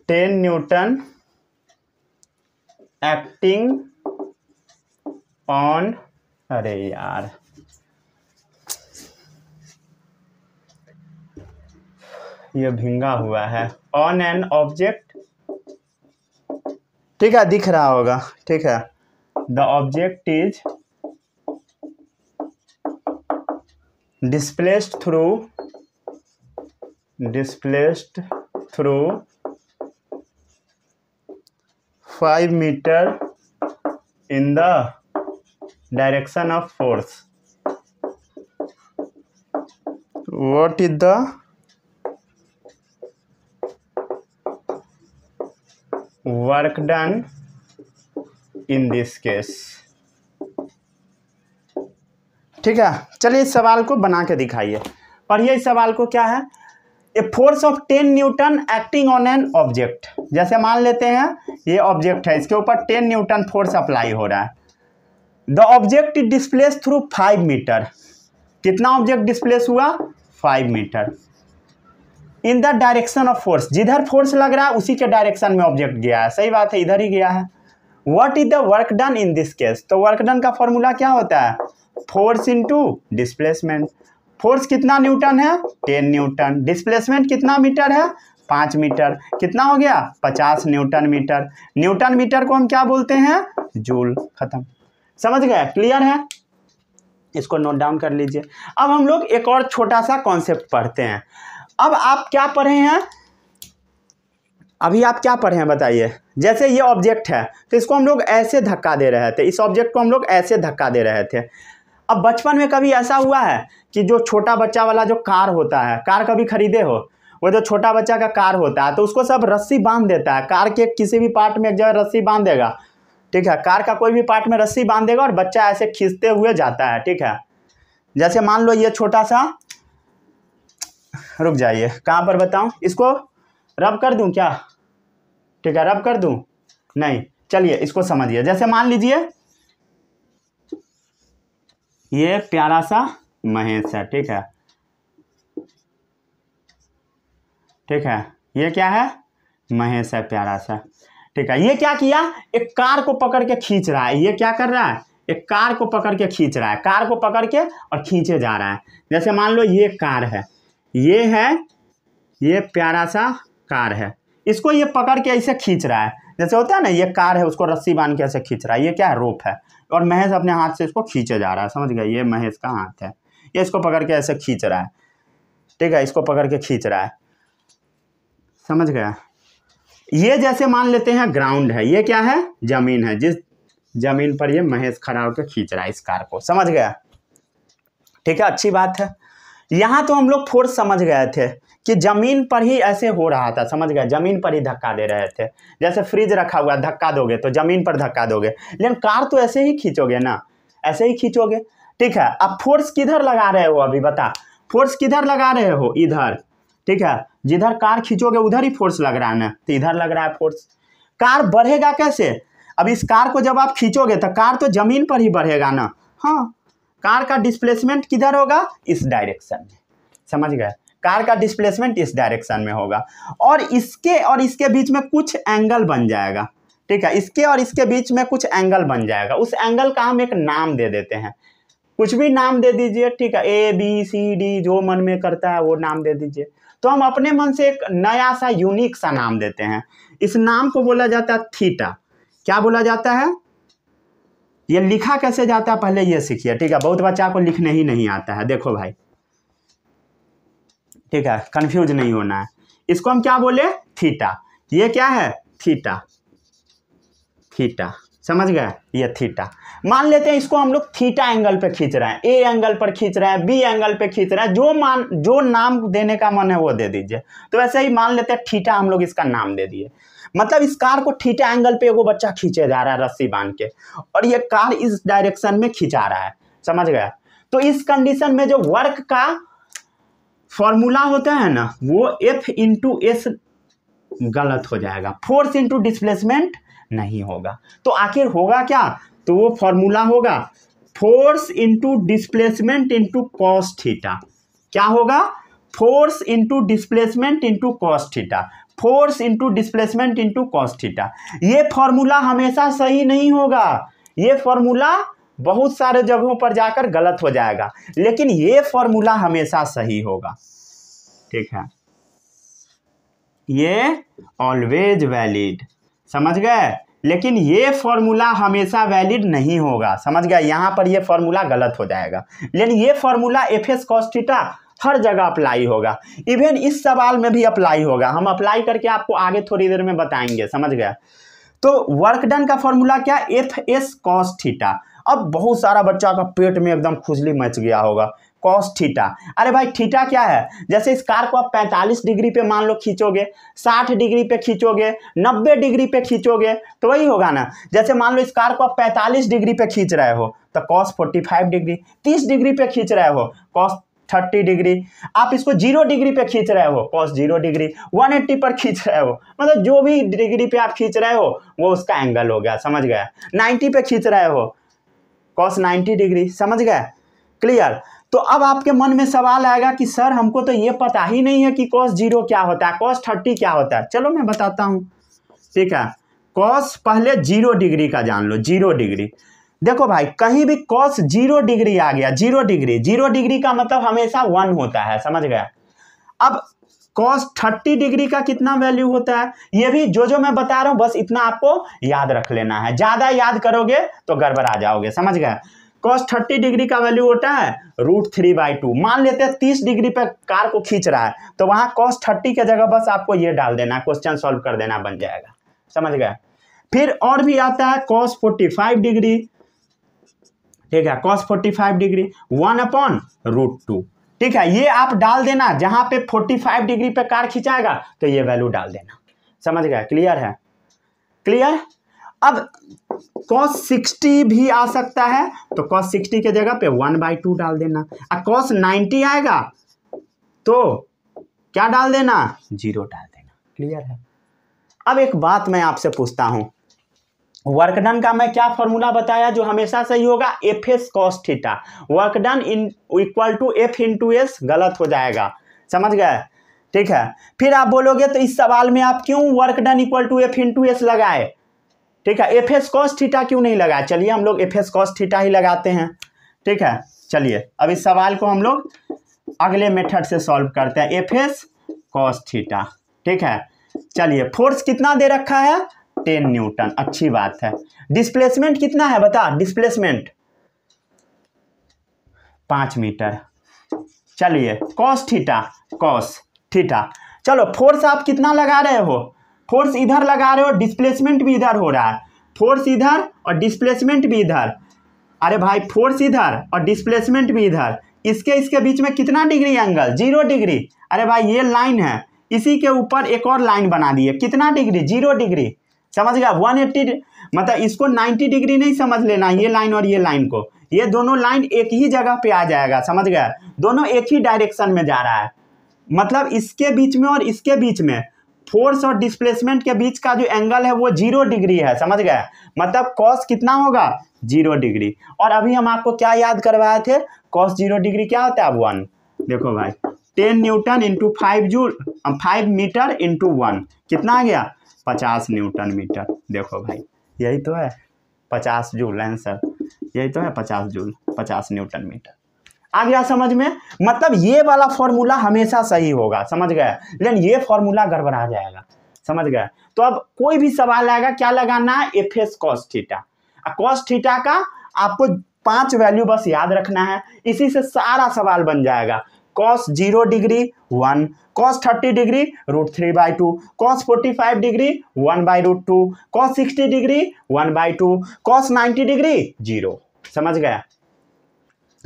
ten newton acting on अरे यार ये भिंगा हुआ है ऑन एन ऑब्जेक्ट ठीक है दिख रहा होगा ठीक है the object is displaced through displaced through 5 meter in the direction of force what is the work done in this case ठीक है चलिए इस सवाल को बना के दिखाइए पढ़िए इस सवाल को क्या है a force of ten newton acting on an object जैसे मान लेते हैं ये ऑब्जेक्ट है इसके ऊपर टेन न्यूटन फोर्स अप्लाई हो रहा है the object displace through five metre कितना ऑब्जेक्ट डिस्प्लेस हुआ five metre in the direction of force जिधर फोर्स लग रहा है उसी के डायरेक्शन में ऑब्जेक्ट गया है सही बात है इधर ही गया है what is the work done in this case तो वर्क डन का फॉर्मूला क्या होता है फोर्स इंटू डिस्प्लेसमेंट फोर्स कितना न्यूटन है टेन न्यूटन डिस्प्लेसमेंट कितना मीटर है पाँच मीटर कितना हो गया पचास न्यूटन मीटर न्यूटन मीटर को हम क्या बोलते हैं जूल खत्म समझ गया क्लियर है इसको नोट डाउन कर लीजिए अब हम लोग एक और छोटा सा कॉन्सेप्ट पढ़ते हैं अब आप क्या पढ़े हैं अभी आप क्या पढ़े हैं बताइए जैसे ये ऑब्जेक्ट है तो इसको हम लोग ऐसे धक्का दे रहे थे इस ऑब्जेक्ट को हम लोग ऐसे धक्का दे रहे थे अब बचपन में कभी ऐसा हुआ है कि जो छोटा बच्चा वाला जो कार होता है कार कभी खरीदे हो वो जो छोटा बच्चा का कार होता है तो उसको सब रस्सी बांध देता है कार के किसी भी पार्ट में एक जगह रस्सी बांध देगा ठीक है कार का कोई भी पार्ट में रस्सी बांध देगा और बच्चा ऐसे खींचते हुए जाता है ठीक है जैसे मान लो ये छोटा सा रुक जाइए कहाँ पर बताऊँ इसको रब कर दूँ क्या ठीक है रब कर दूँ नहीं चलिए इसको समझिए जैसे मान लीजिए ये प्यारा सा महेश है ठीक है ठीक है ये क्या है महेश है प्यारा सा ठीक है ये क्या किया एक कार को पकड़ के खींच रहा है ये क्या कर रहा है एक कार को पकड़ के खींच रहा है कार को पकड़ के और खींचे जा रहा है जैसे मान लो ये कार है ये है ये प्यारा सा कार है इसको ये पकड़ के ऐसे खींच रहा है जैसे होता है ना ये कार है उसको रस्सी बांध के ऐसे खींच रहा है ये क्या है रोप है और महेश अपने हाथ से इसको खींचे जा रहा है समझ गए ये महेश का हाथ है ये इसको पकड़ के ऐसे खींच रहा है ठीक है इसको पकड़ के खींच रहा है समझ गया ये जैसे मान लेते हैं ग्राउंड है ये क्या है जमीन है जिस जमीन पर ये महेश खड़ा होकर खींच रहा है इस कार को समझ गया ठीक है अच्छी बात है यहाँ तो हम लोग फोर्स समझ गए थे कि ज़मीन पर ही ऐसे हो रहा था समझ गए ज़मीन पर ही धक्का दे रहे थे जैसे फ्रिज रखा हुआ धक्का दोगे तो ज़मीन पर धक्का दोगे लेकिन कार तो ऐसे ही खींचोगे ना ऐसे ही खींचोगे ठीक है अब फोर्स किधर लगा रहे हो अभी बता फोर्स किधर लगा रहे हो इधर ठीक है जिधर कार खींचोगे उधर ही फोर्स लग रहा है ना तो इधर लग रहा है फोर्स कार बढ़ेगा कैसे अब इस कार को जब आप खींचोगे तो कार तो ज़मीन पर ही बढ़ेगा ना हाँ कार का डिस्प्लेसमेंट किधर होगा इस डायरेक्शन में समझ गए कार का डिस्प्लेसमेंट इस डायरेक्शन में होगा और इसके और इसके बीच में कुछ एंगल बन जाएगा ठीक है इसके और इसके बीच में कुछ एंगल बन जाएगा उस एंगल का हम एक नाम दे देते हैं कुछ भी नाम दे दीजिए ठीक है ए बी सी डी जो मन में करता है वो नाम दे दीजिए तो हम अपने मन से एक नया सा यूनिक सा नाम देते हैं इस नाम को बोला जाता है थीटा क्या बोला जाता है ये लिखा कैसे जाता है पहले ये सीखिए ठीक है बहुत बच्चा को लिखने ही नहीं आता है देखो भाई ठीक है कंफ्यूज नहीं होना है इसको हम क्या बोले थीटा ये क्या है थीटा थीटा समझ गए ये थीटा मान लेते हैं इसको हम लोग थीटा एंगल पे खींच रहे हैं ए एंगल पर खींच रहे हैं बी एंगल पे खींच रहे हैं जो मान जो नाम देने का मन है वो दे दीजिए तो वैसे ही मान लेते हैं थीटा हम लोग इसका नाम दे दिए मतलब इस कार को ठीटा एंगल पे वो बच्चा खींचे जा रहा है रस्सी बांध के और ये कार इस डायरेक्शन में खींचा रहा है समझ गया तो इस कंडीशन में जो वर्क का फॉर्मूला होता है ना वो एफ इंटू एस गलत हो जाएगा फोर्स इंटू डिस्प्लेसमेंट नहीं होगा तो आखिर होगा क्या तो वो फॉर्मूला होगा force into displacement into cos theta क्या होगा force into displacement into cos theta force into displacement into cos theta ये फॉर्मूला हमेशा सही नहीं होगा ये फॉर्मूला बहुत सारे जगहों पर जाकर गलत हो जाएगा लेकिन ये फॉर्मूला हमेशा सही होगा ठीक है ये ऑलवेज वैलिड समझ गए लेकिन ये फॉर्मूला हमेशा वैलिड नहीं होगा समझ गया यहाँ पर ये फॉर्मूला गलत हो जाएगा लेकिन ये फॉर्मूला एफ एस कॉस्टिटा हर जगह अप्लाई होगा इवन इस सवाल में भी अप्लाई होगा हम अप्लाई करके आपको आगे थोड़ी देर में बताएंगे समझ गया तो वर्क डन का फॉर्मूला क्या एफ एस कॉस थीटा अब बहुत सारा बच्चा का पेट में एकदम खुजली मच गया होगा कॉस थीटा अरे भाई थीटा क्या है जैसे इस कार को आप 45 डिग्री पे मान लो खींचोगे 60 डिग्री पे खींचोगे 90 डिग्री पे खींचोगे तो वही होगा ना जैसे मान लो इस कार को आप 45 डिग्री पे खींच रहे हो तो कॉस 45 डिग्री 30 डिग्री पे खींच रहे हो कॉस थर्टी डिग्री आप इसको जीरो डिग्री पे खींच रहे हो cos zero degree one eighty पर खींच रहे हो मतलब जो भी डिग्री पे आप खींच रहे हो वो उसका एंगल हो गया समझ गया नाइन्टी पे खींच रहे हो कॉस नाइन्टी डिग्री समझ गया क्लियर तो अब आपके मन में सवाल आएगा कि सर हमको तो ये पता ही नहीं है कि कॉस जीरो क्या होता है कॉस थर्टी क्या होता है चलो मैं बताता हूँ ठीक है कॉस पहले जीरो डिग्री का जान लो जीरो डिग्री देखो भाई कहीं भी कॉस जीरो डिग्री आ गया जीरो डिग्री जीरो डिग्री का मतलब हमेशा वन होता है समझ गया अब कॉस थर्टी डिग्री का कितना वैल्यू होता है ये भी जो जो मैं बता रहा हूं बस इतना आपको याद रख लेना है ज़्यादा याद करोगे तो गड़बड़ा जाओगे समझ गए कॉस थर्टी डिग्री का वैल्यू होता है रूट थ्री बाई टू मान लेते हैं तीस डिग्री पर कार को खींच रहा है तो वहां कॉस थर्टी के जगह बस आपको ये डाल देना क्वेश्चन सॉल्व कर देना बन जाएगा समझ गया फिर और भी आता है कॉस फोर्टी फाइव डिग्री ठीक है cos forty five degree one upon root two ठीक है ये आप डाल देना जहां पे फोर्टी फाइव डिग्री पे कार खिंचाएगा तो ये वैल्यू डाल देना समझ गया क्लियर है क्लियर अब कॉस सिक्सटी भी आ सकता है तो कॉस सिक्सटी के जगह पे वन बाई टू डाल देना अब कॉस नाइन्टी आएगा तो क्या डाल देना जीरो डाल देना क्लियर है अब एक बात मैं आपसे पूछता हूं वर्क डन का मैं क्या फॉर्मूला बताया जो हमेशा सही होगा F S cos theta work done in equal to F into S गलत हो जाएगा समझ गए ठीक है फिर आप बोलोगे तो इस सवाल में आप क्यों work done equal to F into S लगाए ठीक है एफ एस कॉस थीटा क्यों नहीं लगाए चलिए हम लोग एफ एस कॉस थीटा ही लगाते हैं ठीक है चलिए अब इस सवाल को हम लोग अगले मेथड से सॉल्व करते हैं एफ एस कॉस थीटा ठीक है चलिए फोर्स कितना दे रखा है टेन न्यूटन अच्छी बात है डिस्प्लेसमेंट कितना है बता डिस्प्लेसमेंट पांच मीटर चलिए कॉस थीटा कॉस थीटा चलो फोर्स आप कितना लगा रहे हो फोर्स इधर लगा रहे हो डिस्प्लेसमेंट भी इधर हो रहा है फोर्स इधर और डिस्प्लेसमेंट भी इधर अरे भाई फोर्स इधर और डिस्प्लेसमेंट भी इधर इसके इसके बीच में कितना डिग्री एंगल जीरो डिग्री अरे भाई ये लाइन है इसी के ऊपर एक और लाइन बना दिए कितना डिग्री जीरो डिग्री समझ गया वन एट्टी मतलब इसको नाइन्टी डिग्री नहीं समझ लेना ये लाइन और ये लाइन को ये दोनों लाइन एक ही जगह पे आ जाएगा समझ गया दोनों एक ही डायरेक्शन में जा रहा है मतलब इसके बीच में और इसके बीच में फोर्स और डिस्प्लेसमेंट के बीच का जो एंगल है वो जीरो डिग्री है समझ गया मतलब कॉस कितना होगा जीरो डिग्री और अभी हम आपको क्या याद करवाए थे कॉस जीरो डिग्री क्या होता है वन देखो भाई टेन न्यूटन इंटू फाइव जू फाइव मीटर इंटू वन कितना आ गया पचास न्यूटन मीटर देखो भाई यही तो है पचास जूल आंसर यही तो है पचास जूल पचास न्यूटन मीटर आ गया समझ में मतलब ये वाला फॉर्मूला हमेशा सही होगा समझ गया लेकिन ये फॉर्मूला गड़बड़ा जाएगा समझ गया तो अब कोई भी सवाल आएगा क्या लगाना है F S cos theta cos theta का आपको पांच वैल्यू बस याद रखना है इसी से सारा सवाल बन जाएगा cos zero degree one cos thirty degree root three by two cos forty five degree one by root two cos sixty degree one by two cos ninety degree zero समझ गया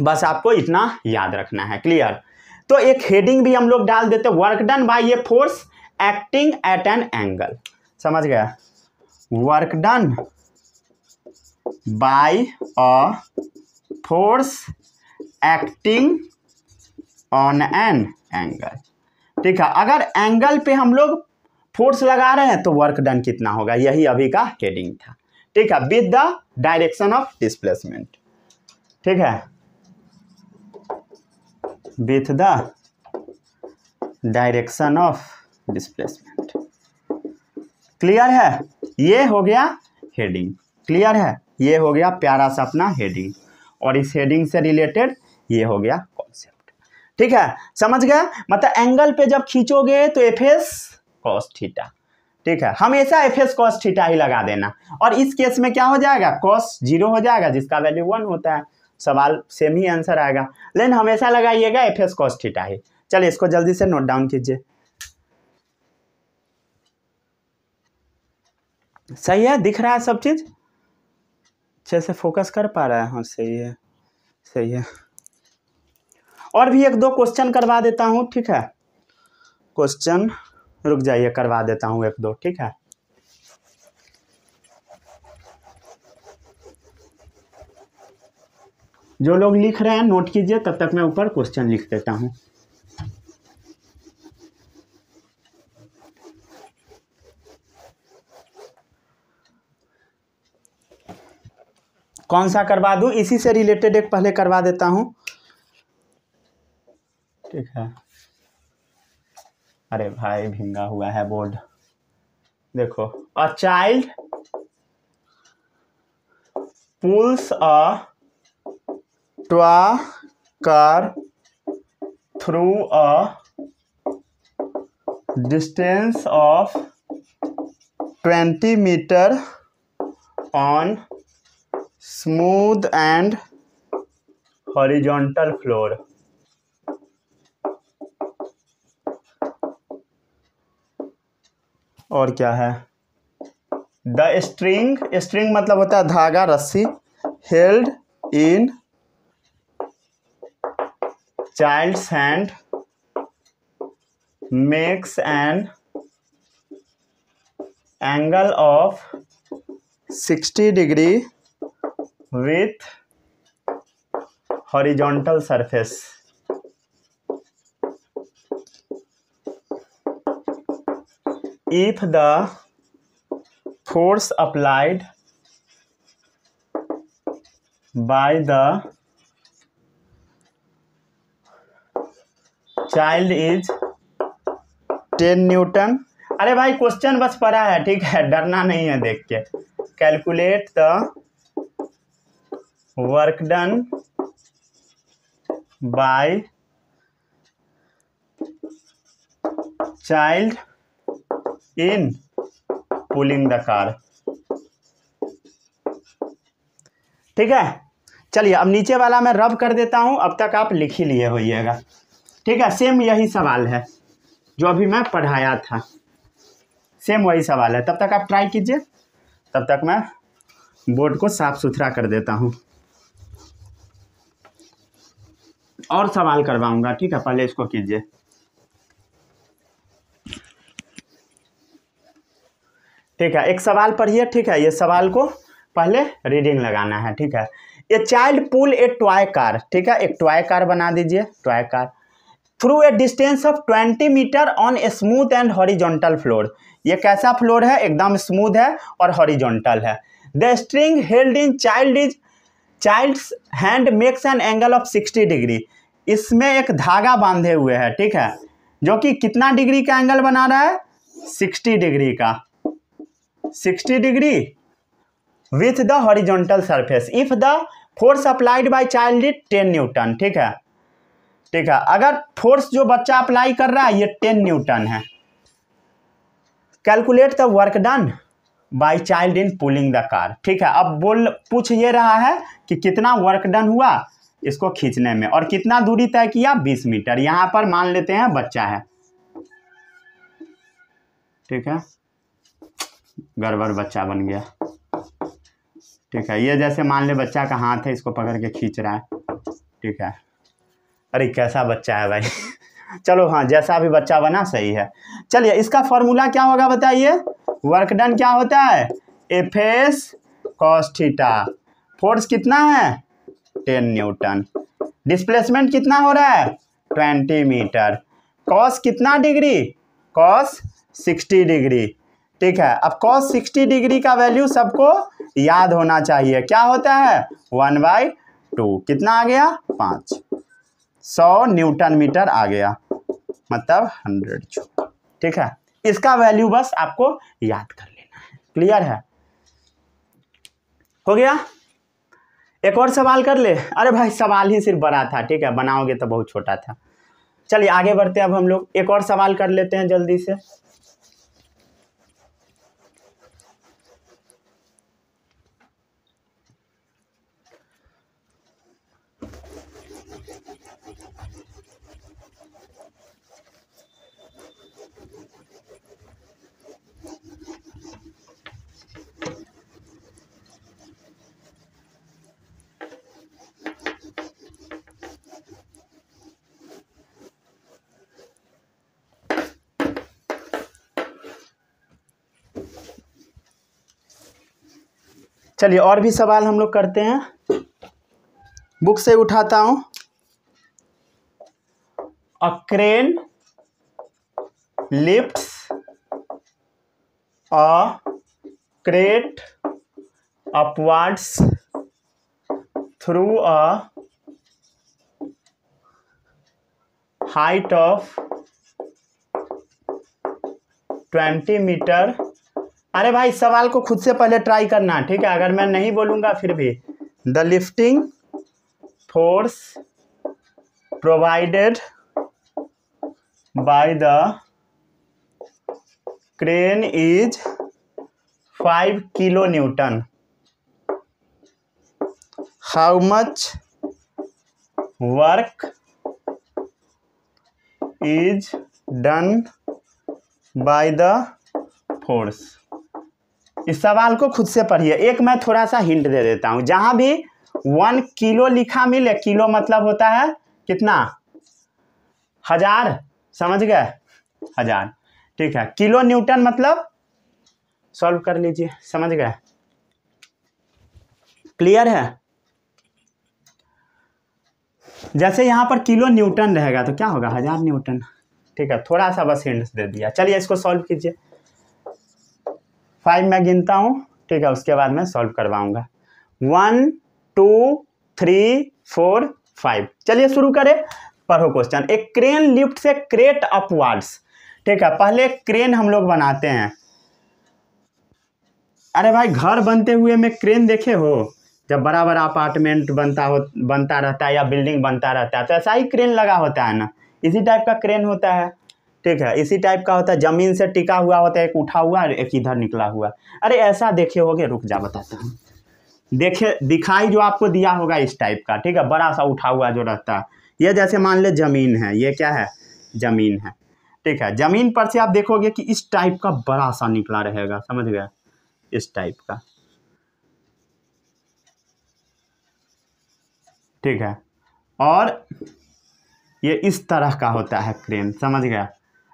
बस आपको इतना याद रखना है क्लियर तो एक हेडिंग भी हम लोग डाल देते work done by a force acting at an angle समझ गया work done by a force acting on an angle ठीक है अगर एंगल पे हम लोग फोर्स लगा रहे हैं तो वर्क डन कितना होगा यही अभी का हेडिंग था ठीक है with the direction of displacement ठीक है with the direction of displacement clear है ये हो गया हेडिंग क्लियर है ये हो गया प्यारा सा अपना हेडिंग और इस हेडिंग से रिलेटेड ये हो गया कॉन्सेप्ट ठीक है समझ गए मतलब एंगल पे जब खींचोगे तो एफ एस कॉस थीटा ठीक है हमेशा एफ एस कॉस थीटा ही लगा देना और इस केस में क्या हो जाएगा कॉस जीरो हो जाएगा जिसका वैल्यू वन होता है सवाल सेम ही आंसर आएगा लेकिन हमेशा लगाइएगा एफ एस कॉस थीटा ही चलिए इसको जल्दी से नोट डाउन कीजिए सही है दिख रहा है सब चीज़ अच्छे से फोकस कर पा रहा है हाँ सही है सही है और भी एक दो क्वेश्चन करवा देता हूँ ठीक है क्वेश्चन रुक जाइए करवा देता हूँ एक दो ठीक है जो लोग लिख रहे हैं नोट कीजिए तब तक मैं ऊपर क्वेश्चन लिख देता हूँ कौन सा करवा दूँ इसी से रिलेटेड एक पहले करवा देता हूँ है अरे भाई भिंगा हुआ है बोर्ड देखो a child pulls a toy car through a distance of twenty metre on smooth and horizontal floor और क्या है द स्ट्रिंग स्ट्रिंग मतलब होता है धागा रस्सी held in child's hand makes an angle of sixty degree with horizontal surface if the force applied by the child is ten newton अरे भाई क्वेश्चन बस पड़ा है ठीक है डरना नहीं है देख के calculate the work done by child in pulling the car ठीक है चलिए अब नीचे वाला मैं रब कर देता हूं अब तक आप लिख ही लिए होइएगा ठीक है सेम यही सवाल है जो अभी मैं पढ़ाया था सेम वही सवाल है तब तक आप ट्राई कीजिए तब तक मैं बोर्ड को साफ़ सुथरा कर देता हूं और सवाल करवाऊंगा ठीक है पहले इसको कीजिए ठीक है एक सवाल पढ़िए ठीक है ये सवाल को पहले रीडिंग लगाना है ठीक है a child pull a toy car ठीक है एक टॉय कार बना दीजिए toy car through a distance of twenty metre on a smooth and horizontal floor ये कैसा फ्लोर है एकदम स्मूथ है और हॉरिजोंटल है the string held in child is child's hand makes an angle of sixty degree इसमें एक धागा बांधे हुए है ठीक है जो कि कितना डिग्री का एंगल बना रहा है सिक्सटी डिग्री का 60 degree with the horizontal surface if the force applied by child is 10 newton ठीक है ठीक है अगर फोर्स जो बच्चा अप्लाई कर रहा है ये 10 न्यूटन है calculate the work done by child in pulling the car ठीक है अब बोल पूछ ये रहा है कि कितना वर्क डन हुआ इसको खींचने में और कितना दूरी तय किया 20 मीटर यहां पर मान लेते हैं बच्चा है ठीक है गड़बड़ बच्चा बन गया ठीक है ये जैसे मान ले बच्चा का हाथ है इसको पकड़ के खींच रहा है ठीक है अरे कैसा बच्चा है भाई चलो हाँ जैसा भी बच्चा बना सही है चलिए इसका फॉर्मूला क्या होगा बताइए वर्क डन क्या होता है एफ एस कॉस्टिटा फोर्स कितना है टेन न्यूटन डिस्प्लेसमेंट कितना हो रहा है ट्वेंटी मीटर कॉस कितना डिग्री कॉस सिक्सटी डिग्री ठीक है अब कॉस सिक्सटी डिग्री का वैल्यू सबको याद होना चाहिए क्या होता है वन बाई टू कितना आ गया पाँच सौ न्यूटन मीटर आ गया मतलब हंड्रेड जूल ठीक है इसका वैल्यू बस आपको याद कर लेना है क्लियर है हो गया एक और सवाल कर ले अरे भाई सवाल ही सिर्फ बड़ा था ठीक है बनाओगे तो बहुत छोटा था चलिए आगे बढ़ते हैं अब हम लोग एक और सवाल कर लेते हैं जल्दी से चलिए और भी सवाल हम लोग करते हैं बुक से उठाता हूं a crane crane a crate upwards through a height of twenty metre अरे भाई सवाल को खुद से पहले ट्राई करना ठीक है अगर मैं नहीं बोलूँगा फिर भी the lifting force provided the crane is five kilo newton how much work is done by the force इस सवाल को खुद से पढ़िए एक मैं थोड़ा सा हिंट दे देता हूँ जहाँ भी वन किलो लिखा मिले किलो मतलब होता है कितना हजार समझ गए हजार ठीक है किलो न्यूटन मतलब सॉल्व कर लीजिए समझ गए क्लियर है जैसे यहाँ पर किलो न्यूटन रहेगा तो क्या होगा हजार न्यूटन ठीक है थोड़ा सा बस हिंट दे दिया चलिए इसको सॉल्व कीजिए फाइव मैं गिनता हूँ ठीक है उसके बाद मैं सॉल्व करवाऊंगा one two three four five चलिए शुरू करें पढ़ो क्वेश्चन एक क्रेन लिफ्ट से क्रेट अपवार्ड्स ठीक है पहले क्रेन हम लोग बनाते हैं अरे भाई घर बनते हुए में क्रेन देखे हो जब बड़ा बड़ा अपार्टमेंट बनता हो बनता रहता है या बिल्डिंग बनता रहता है तो ऐसा ही क्रेन लगा होता है ना इसी टाइप का क्रेन होता है ठीक है इसी टाइप का होता है ज़मीन से टिका हुआ होता है एक उठा हुआ और एक इधर निकला हुआ अरे ऐसा देखे होगे रुक जा बताता हूँ देखे दिखाई जो आपको दिया होगा इस टाइप का ठीक है बड़ा सा उठा हुआ जो रहता है ये जैसे मान ले ज़मीन है ये क्या है ज़मीन है ठीक है ज़मीन पर से आप देखोगे कि इस टाइप का बड़ा सा निकला रहेगा समझ गया इस टाइप का ठीक है और ये इस तरह का होता है क्रेन समझ गया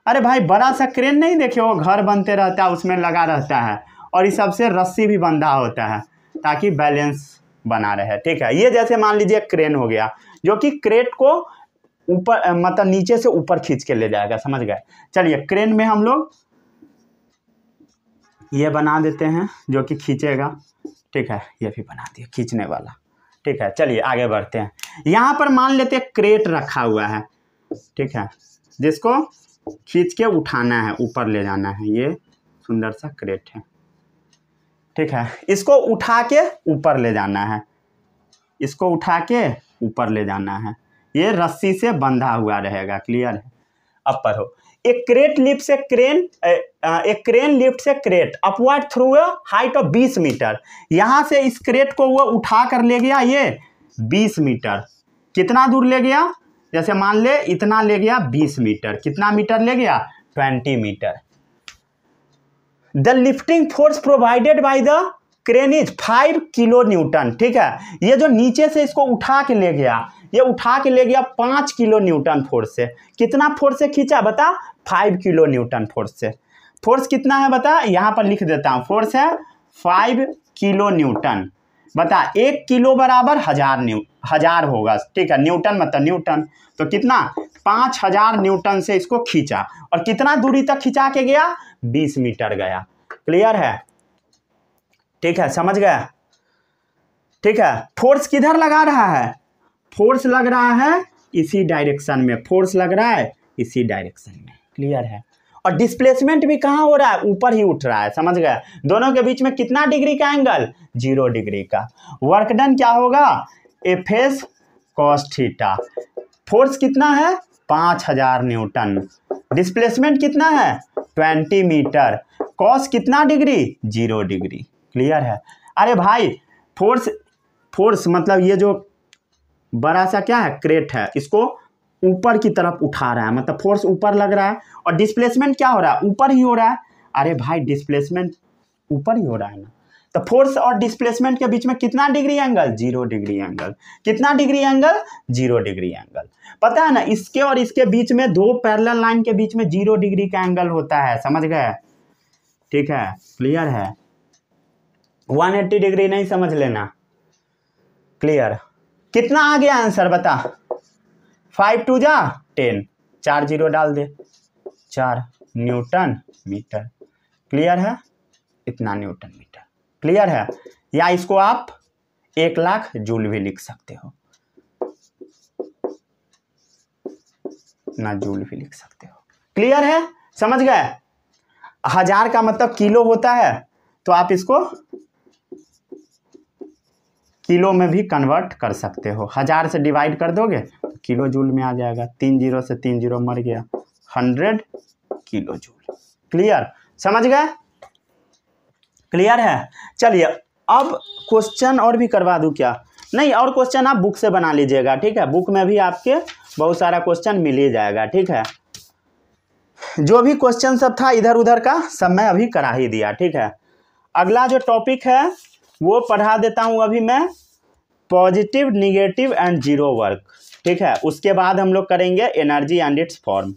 अरे भाई बड़ा सा क्रेन नहीं देखे वो घर बनते रहता है उसमें लगा रहता है और इस सबसे रस्सी भी बंधा होता है ताकि बैलेंस बना रहे ठीक है ये जैसे मान लीजिए क्रेन हो गया जो कि क्रेट को ऊपर मतलब नीचे से ऊपर खींच के ले जाएगा समझ गए चलिए क्रेन में हम लोग ये बना देते हैं जो कि खींचेगा ठीक है ये भी बना दिया खींचने वाला ठीक है चलिए आगे बढ़ते हैं यहाँ पर मान लेते हैं क्रेट रखा हुआ है ठीक है जिसको खींच के उठाना है ऊपर ले जाना है ये सुंदर सा क्रेट है ठीक है इसको उठा के ऊपर ले जाना है इसको उठा के ऊपर ले जाना है ये रस्सी से बंधा हुआ रहेगा क्लियर है अब पढ़ो एक क्रेट लिफ्ट से क्रेन एक क्रेन लिफ्ट से crate upward through a height of बीस मीटर यहां से इस क्रेट को वो उठा कर ले गया ये बीस मीटर कितना दूर ले गया जैसे मान ले इतना ले गया बीस मीटर कितना मीटर ले गया twenty metre the lifting force provided by the crane is five kilo newton ठीक है ये जो नीचे से इसको उठा के ले गया ये उठा के ले गया पांच किलो न्यूटन फोर्स से कितना फोर्स से खींचा बता फाइव किलो न्यूटन फोर्स से फोर्स कितना है बता यहां पर लिख देता हूँ फोर्स है फाइव किलो न्यूटन बता एक किलो बराबर हजार न्यू हजार होगा ठीक है न्यूटन मतलब न्यूटन तो कितना पाँच हजार न्यूटन से इसको खींचा और कितना दूरी तक खींचा के गया बीस मीटर गया क्लियर है ठीक है समझ गया ठीक है फोर्स किधर लगा रहा है फोर्स लग रहा है इसी डायरेक्शन में फोर्स लग रहा है इसी डायरेक्शन में क्लियर है और डिस्प्लेसमेंट भी कहाँ हो रहा है ऊपर ही उठ रहा है समझ गया दोनों के बीच में कितना डिग्री का एंगल जीरो डिग्री का वर्क डन क्या होगा एफ एस कॉस्ठीटा फोर्स कितना है पाँच हजार न्यूटन डिस्प्लेसमेंट कितना है ट्वेंटी मीटर कॉस कितना डिग्री जीरो डिग्री क्लियर है अरे भाई फोर्स फोर्स मतलब ये जो बड़ा सा क्या है क्रेट है इसको ऊपर की तरफ उठा रहा है मतलब फोर्स ऊपर लग रहा है और डिस्प्लेसमेंट क्या हो रहा है ऊपर ही हो रहा है अरे भाई डिस्प्लेसमेंट ऊपर ही हो रहा है ना तो फोर्स और डिस्प्लेसमेंट के बीच में कितना degree angle zero degree angle कितना degree angle zero degree angle पता है ना इसके और इसके बीच में दो पैरल लाइन के बीच में जीरो डिग्री का एंगल होता है समझ गए ठीक है क्लियर है एट्टी डिग्री नहीं समझ लेना क्लियर कितना आ गया आंसर बता फाइव टू जा टेन चार जीरो डाल दे चार न्यूटन मीटर क्लियर है इतना न्यूटन मीटर क्लियर है या इसको आप एक लाख जूल भी लिख सकते हो ना जूल भी लिख सकते हो क्लियर है समझ गए हजार का मतलब किलो होता है तो आप इसको किलो में भी कन्वर्ट कर सकते हो हजार से डिवाइड कर दोगे किलो जूल में आ जाएगा तीन जीरो से तीन जीरो मर गया हंड्रेड किलो जूल क्लियर समझ गए क्लियर है चलिए अब क्वेश्चन और भी करवा दूँ क्या नहीं और क्वेश्चन आप बुक से बना लीजिएगा ठीक है बुक में भी आपके बहुत सारा क्वेश्चन मिल ही जाएगा ठीक है जो भी क्वेश्चन सब था इधर उधर का सब मैं अभी करा ही दिया ठीक है अगला जो टॉपिक है वो पढ़ा देता हूँ अभी मैं positive negative and zero work ठीक है उसके बाद हम लोग करेंगे एनर्जी एंड इट्स फॉर्म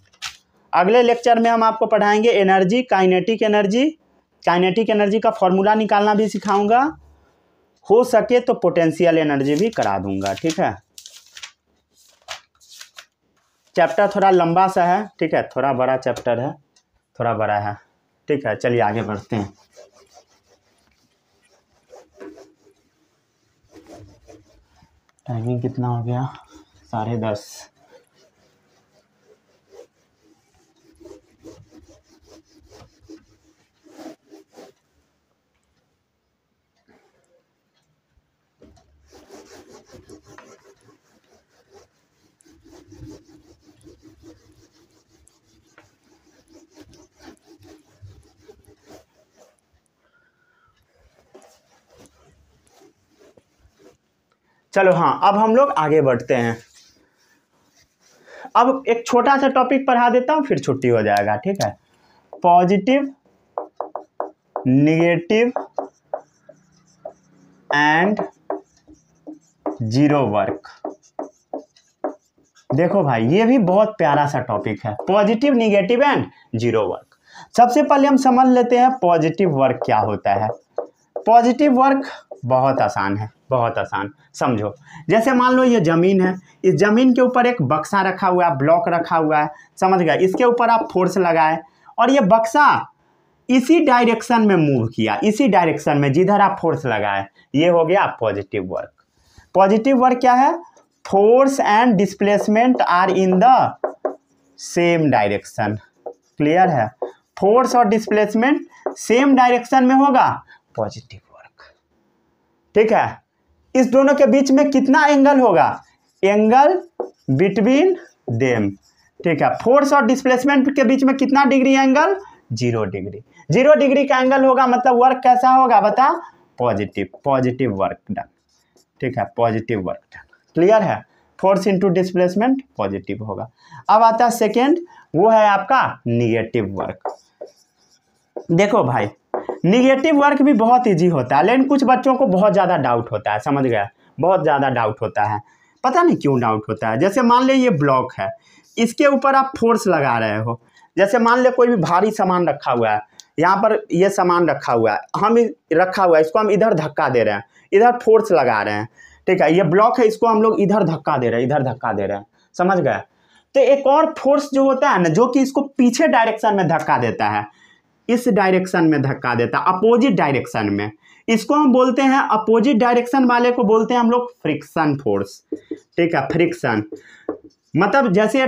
अगले लेक्चर में हम आपको पढ़ाएंगे energy kinetic energy kinetic energy का फॉर्मूला निकालना भी सिखाऊंगा हो सके तो पोटेंशियल एनर्जी भी करा दूंगा ठीक है चैप्टर थोड़ा लंबा सा है ठीक है थोड़ा बड़ा चैप्टर है थोड़ा बड़ा है ठीक है चलिए आगे बढ़ते हैं टाइमिंग कितना हो गया साढ़े दस चलो हाँ अब हम लोग आगे बढ़ते हैं अब एक छोटा सा टॉपिक पढ़ा देता हूँ फिर छुट्टी हो जाएगा ठीक है positive negative and zero work देखो भाई ये भी बहुत प्यारा सा टॉपिक है positive negative and zero work सबसे पहले हम समझ लेते हैं पॉजिटिव वर्क क्या होता है पॉजिटिव वर्क बहुत आसान है बहुत आसान समझो जैसे मान लो ये ज़मीन है इस ज़मीन के ऊपर एक बक्सा रखा हुआ है ब्लॉक रखा हुआ है समझ गए इसके ऊपर आप फोर्स लगाए और ये बक्सा इसी डायरेक्शन में मूव किया इसी डायरेक्शन में जिधर आप फोर्स लगाए ये हो गया पॉजिटिव वर्क पॉजिटिव वर्क क्या है force and displacement are in the same direction clear है फोर्स और डिस्प्लेसमेंट सेम डायरेक्शन में होगा पॉजिटिव ठीक है इस दोनों के बीच में कितना एंगल होगा एंगल बिटवीन देम ठीक है फोर्स और डिस्प्लेसमेंट के बीच में कितना degree angle zero degree zero degree का एंगल होगा मतलब वर्क कैसा होगा बता पॉजिटिव पॉजिटिव वर्क डन ठीक है पॉजिटिव वर्क डन क्लियर है फोर्स इंटू डिस्प्लेसमेंट पॉजिटिव होगा अब आता है सेकेंड वो है आपका निगेटिव वर्क देखो भाई निगेटिव वर्क भी बहुत ईजी होता है लेकिन कुछ बच्चों को बहुत ज़्यादा डाउट होता है समझ गया बहुत ज़्यादा डाउट होता है पता नहीं क्यों डाउट होता है जैसे मान लें ये ब्लॉक है इसके ऊपर आप फोर्स लगा रहे हो जैसे मान लें कोई भी भारी सामान रखा हुआ है यहाँ पर ये सामान रखा हुआ है हम रखा हुआ है इसको हम इधर धक्का दे रहे हैं इधर फोर्स लगा रहे हैं ठीक है ये ब्लॉक है इसको हम लोग इधर धक्का दे रहे हैं इधर धक्का दे रहे हैं समझ गए तो एक और फोर्स जो होता है ना जो कि इसको पीछे डायरेक्शन में धक्का देता है इस डायरेक्शन में धक्का देता है अपोजिट डायरेक्शन में इसको हम बोलते हैं अपोजिट डायरेक्शन वाले को बोलते हैं हम लोग फ्रिक्शन फोर्स ठीक है फ्रिक्शन मतलब जैसे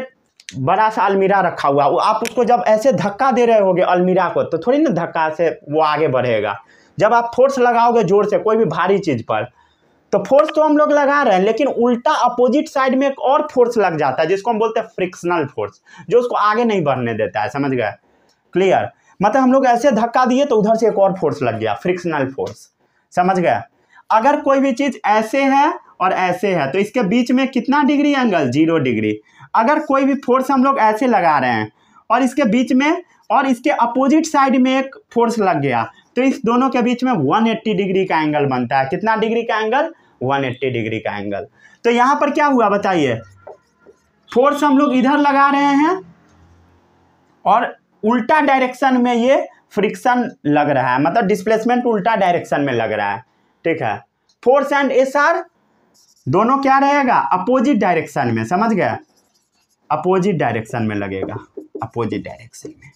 बड़ा सा अलमीरा रखा हुआ वो आप उसको जब ऐसे धक्का दे रहे होगे अलमीरा को तो थोड़ी ना धक्का से वो आगे बढ़ेगा जब आप फोर्स लगाओगे जोर से कोई भी भारी चीज़ पर तो फोर्स तो हम लोग लगा रहे हैं लेकिन उल्टा अपोजिट साइड में एक और फोर्स लग जाता है जिसको हम बोलते हैं फ्रिक्शनल फोर्स जो उसको आगे नहीं बढ़ने देता है समझ गए क्लियर मतलब हम लोग ऐसे धक्का दिए तो उधर से एक और फोर्स लग गया फ्रिक्शनल फोर्स समझ गया अगर कोई भी चीज़ ऐसे है और ऐसे है तो इसके बीच में कितना डिग्री एंगल जीरो डिग्री अगर कोई भी फोर्स हम लोग ऐसे लगा रहे हैं और इसके बीच में और इसके अपोजिट साइड में एक फोर्स लग गया तो इस दोनों के बीच में 180 डिग्री का एंगल बनता है कितना डिग्री का एंगल 180 डिग्री का एंगल तो यहाँ पर क्या हुआ बताइए फोर्स हम लोग इधर लगा रहे हैं और उल्टा डायरेक्शन में ये फ्रिक्शन लग रहा है मतलब डिस्प्लेसमेंट उल्टा डायरेक्शन में लग रहा है ठीक है फोर्स एंड एस आर दोनों क्या रहेगा अपोजिट डायरेक्शन में समझ गया अपोजिट डायरेक्शन में लगेगा अपोजिट डायरेक्शन में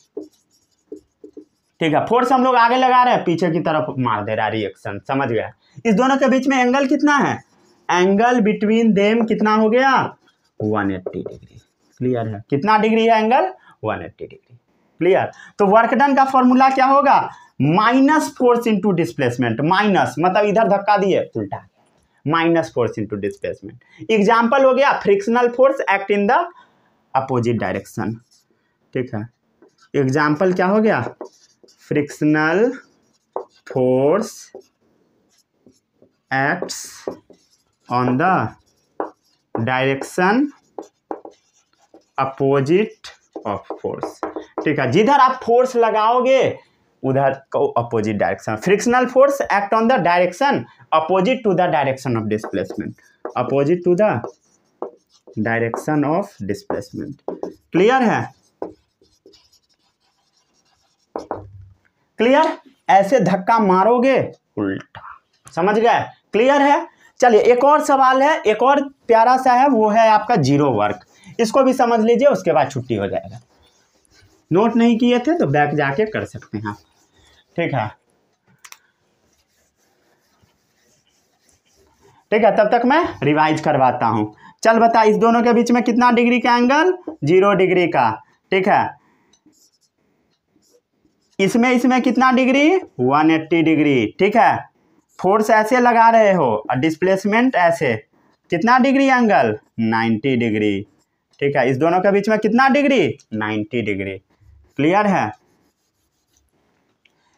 ठीक है फोर्स हम लोग आगे लगा रहे हैं पीछे की तरफ मार दे रहा है रिएक्शन समझ गया इस दोनों के बीच में एंगल कितना है एंगल बिटवीन देम कितना हो गया 180 डिग्री क्लियर है कितना डिग्री है एंगल 180 डिग्री क्लियर तो वर्क डन का फॉर्मूला क्या होगा minus force into displacement minus मतलब इधर धक्का दिए उल्टा minus force into displacement example हो गया frictional force act in the opposite direction ठीक है एग्जाम्पल क्या हो गया frictional force acts on the direction opposite of force motor का जिधर आप फोर्स लगाओगे उधर को opposite direction frictional force act on the direction opposite to the direction of displacement opposite to the direction of displacement clear है clear ऐसे धक्का मारोगे उल्टा समझ गए क्लियर है चलिए एक और सवाल है एक और प्यारा सा है वो है आपका जीरो वर्क इसको भी समझ लीजिए उसके बाद छुट्टी हो जाएगा नोट नहीं किए थे तो बैक जाके कर सकते हैं आप ठीक है ठीक है तब तक मैं रिवाइज करवाता हूँ चल बता इस दोनों के बीच में कितना डिग्री का एंगल जीरो डिग्री का ठीक है इसमें इसमें कितना डिग्री वन एट्टी डिग्री ठीक है फोर्स ऐसे लगा रहे हो और डिस्प्लेसमेंट ऐसे कितना डिग्री एंगल नाइन्टी डिग्री ठीक है इस दोनों के बीच में कितना डिग्री नाइन्टी डिग्री क्लियर है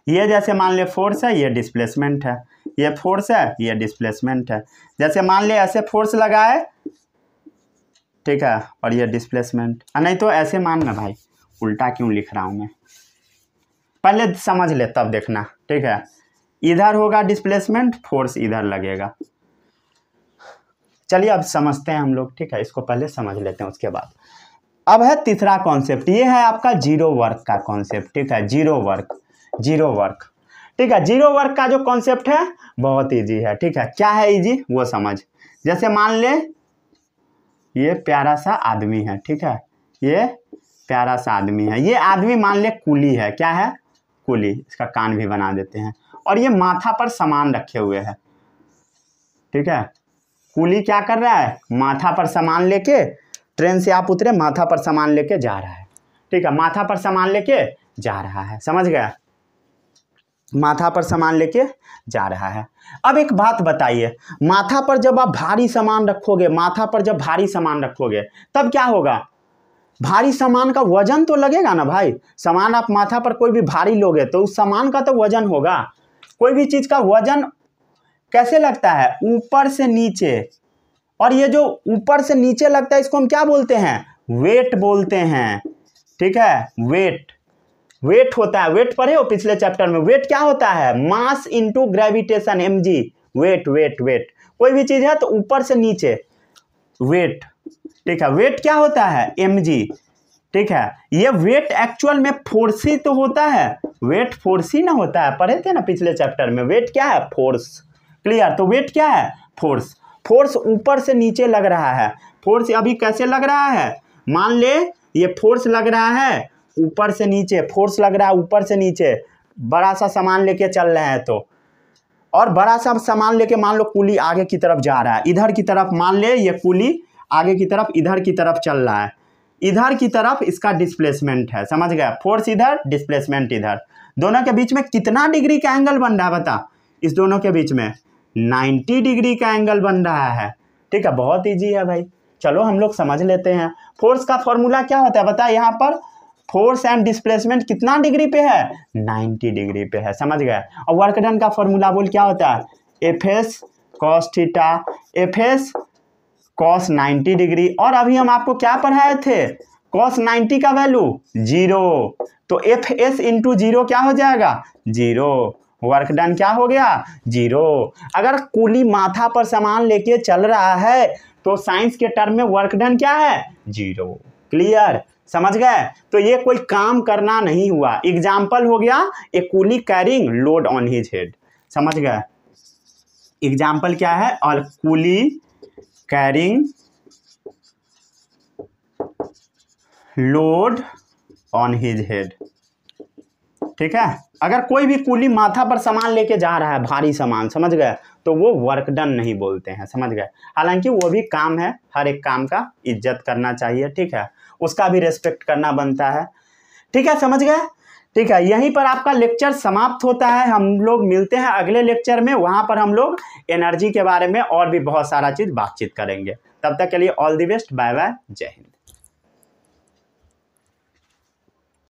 ये जैसे मान ले फोर्स है ये डिस्प्लेसमेंट है ये फोर्स है ये डिस्प्लेसमेंट है जैसे मान ले ऐसे फोर्स लगाए ठीक है और ये डिस्प्लेसमेंट नहीं तो ऐसे मानना भाई उल्टा क्यों लिख रहा हूँ मैं पहले समझ ले तब देखना ठीक है इधर होगा डिस्प्लेसमेंट फोर्स इधर लगेगा चलिए अब समझते हैं हम लोग ठीक है इसको पहले समझ लेते हैं उसके बाद अब है तीसरा कॉन्सेप्ट ये है आपका जीरो वर्क का कॉन्सेप्ट ठीक है जीरो वर्क जीरो वर्क ठीक है जीरो वर्क का जो कॉन्सेप्ट है बहुत इजी है ठीक है क्या है इजी वो समझ जैसे मान ले ये प्यारा सा आदमी है ठीक है ये प्यारा सा आदमी है ये आदमी मान ले कुली है क्या है कुली इसका कान भी बना देते हैं और ये माथा पर सामान रखे हुए है ठीक है कुली क्या कर रहा है माथा पर सामान लेके ट्रेन से आप उतरे माथा पर सामान लेके जा रहा है ठीक है माथा पर सामान लेके जा रहा है समझ गया माथा पर सामान लेके जा रहा है अब एक बात बताइए माथा पर जब आप भारी सामान रखोगे माथा पर जब भारी सामान रखोगे तब क्या होगा भारी सामान का वजन तो लगेगा ना भाई सामान आप माथा पर कोई भी भारी लोगे तो उस सामान का तो वजन होगा कोई भी चीज़ का वजन कैसे लगता है ऊपर से नीचे और ये जो ऊपर से नीचे लगता है इसको हम क्या बोलते हैं वेट बोलते हैं ठीक है वेट वेट होता है वेट पढ़े हो पिछले चैप्टर में वेट क्या होता है mass into gravitation M G weight weight weight कोई भी चीज़ है तो ऊपर से नीचे वेट ठीक है वेट क्या होता है एम जी ठीक है ये वेट एक्चुअल में फोर्सी तो होता है वेट फोर्सी ना होता है पढ़े थे ना पिछले चैप्टर में वेट क्या है फोर्स क्लियर तो वेट क्या है फोर्स फोर्स ऊपर से नीचे लग रहा है फोर्स अभी कैसे लग रहा है मान ले ये फोर्स लग रहा है ऊपर से नीचे फोर्स लग रहा है ऊपर से नीचे बड़ा सा सामान लेके चल रहे हैं तो और बड़ा सा सामान लेके मान लो कुली आगे की तरफ जा रहा है इधर की तरफ मान ले ये कुली आगे की तरफ इधर की तरफ चल रहा है इधर की तरफ इसका डिस्प्लेसमेंट है समझ गया फोर्स इधर डिस्प्लेसमेंट इधर दोनों के बीच में कितना डिग्री का एंगल बन रहा है बता इस दोनों के बीच में 90 डिग्री का एंगल बन रहा है ठीक है बहुत इजी है भाई चलो हम लोग समझ लेते हैं फोर्स का फॉर्मूला क्या होता है बताए यहाँ पर फोर्स एंड डिस्प्लेसमेंट कितना डिग्री पे है 90 डिग्री पे है समझ गए और वर्क डन का फॉर्मूला बोल क्या होता है F S cos theta F S cos ninety degree और अभी हम आपको क्या पढ़ाए थे कॉस 90 का वैल्यू जीरो तो एफ एस इंटू जीरो क्या हो जाएगा जीरो वर्क डन क्या हो गया जीरो अगर कुली माथा पर सामान लेके चल रहा है तो साइंस के टर्म में वर्क डन क्या है जीरो क्लियर समझ गए तो ये कोई काम करना नहीं हुआ एग्जाम्पल हो गया a coolie carrying load on his head समझ गए एग्जाम्पल क्या है और coolie carrying load on his head ठीक है अगर कोई भी कूली माथा पर सामान लेके जा रहा है भारी सामान समझ गए तो वो वर्क डन नहीं बोलते हैं समझ गए हालांकि वो भी काम है हर एक काम का इज्जत करना चाहिए ठीक है उसका भी रेस्पेक्ट करना बनता है ठीक है समझ गए ठीक है यहीं पर आपका लेक्चर समाप्त होता है हम लोग मिलते हैं अगले लेक्चर में वहाँ पर हम लोग एनर्जी के बारे में और भी बहुत सारा चीज़ बातचीत करेंगे तब तक के लिए all the best bye bye जय हिंद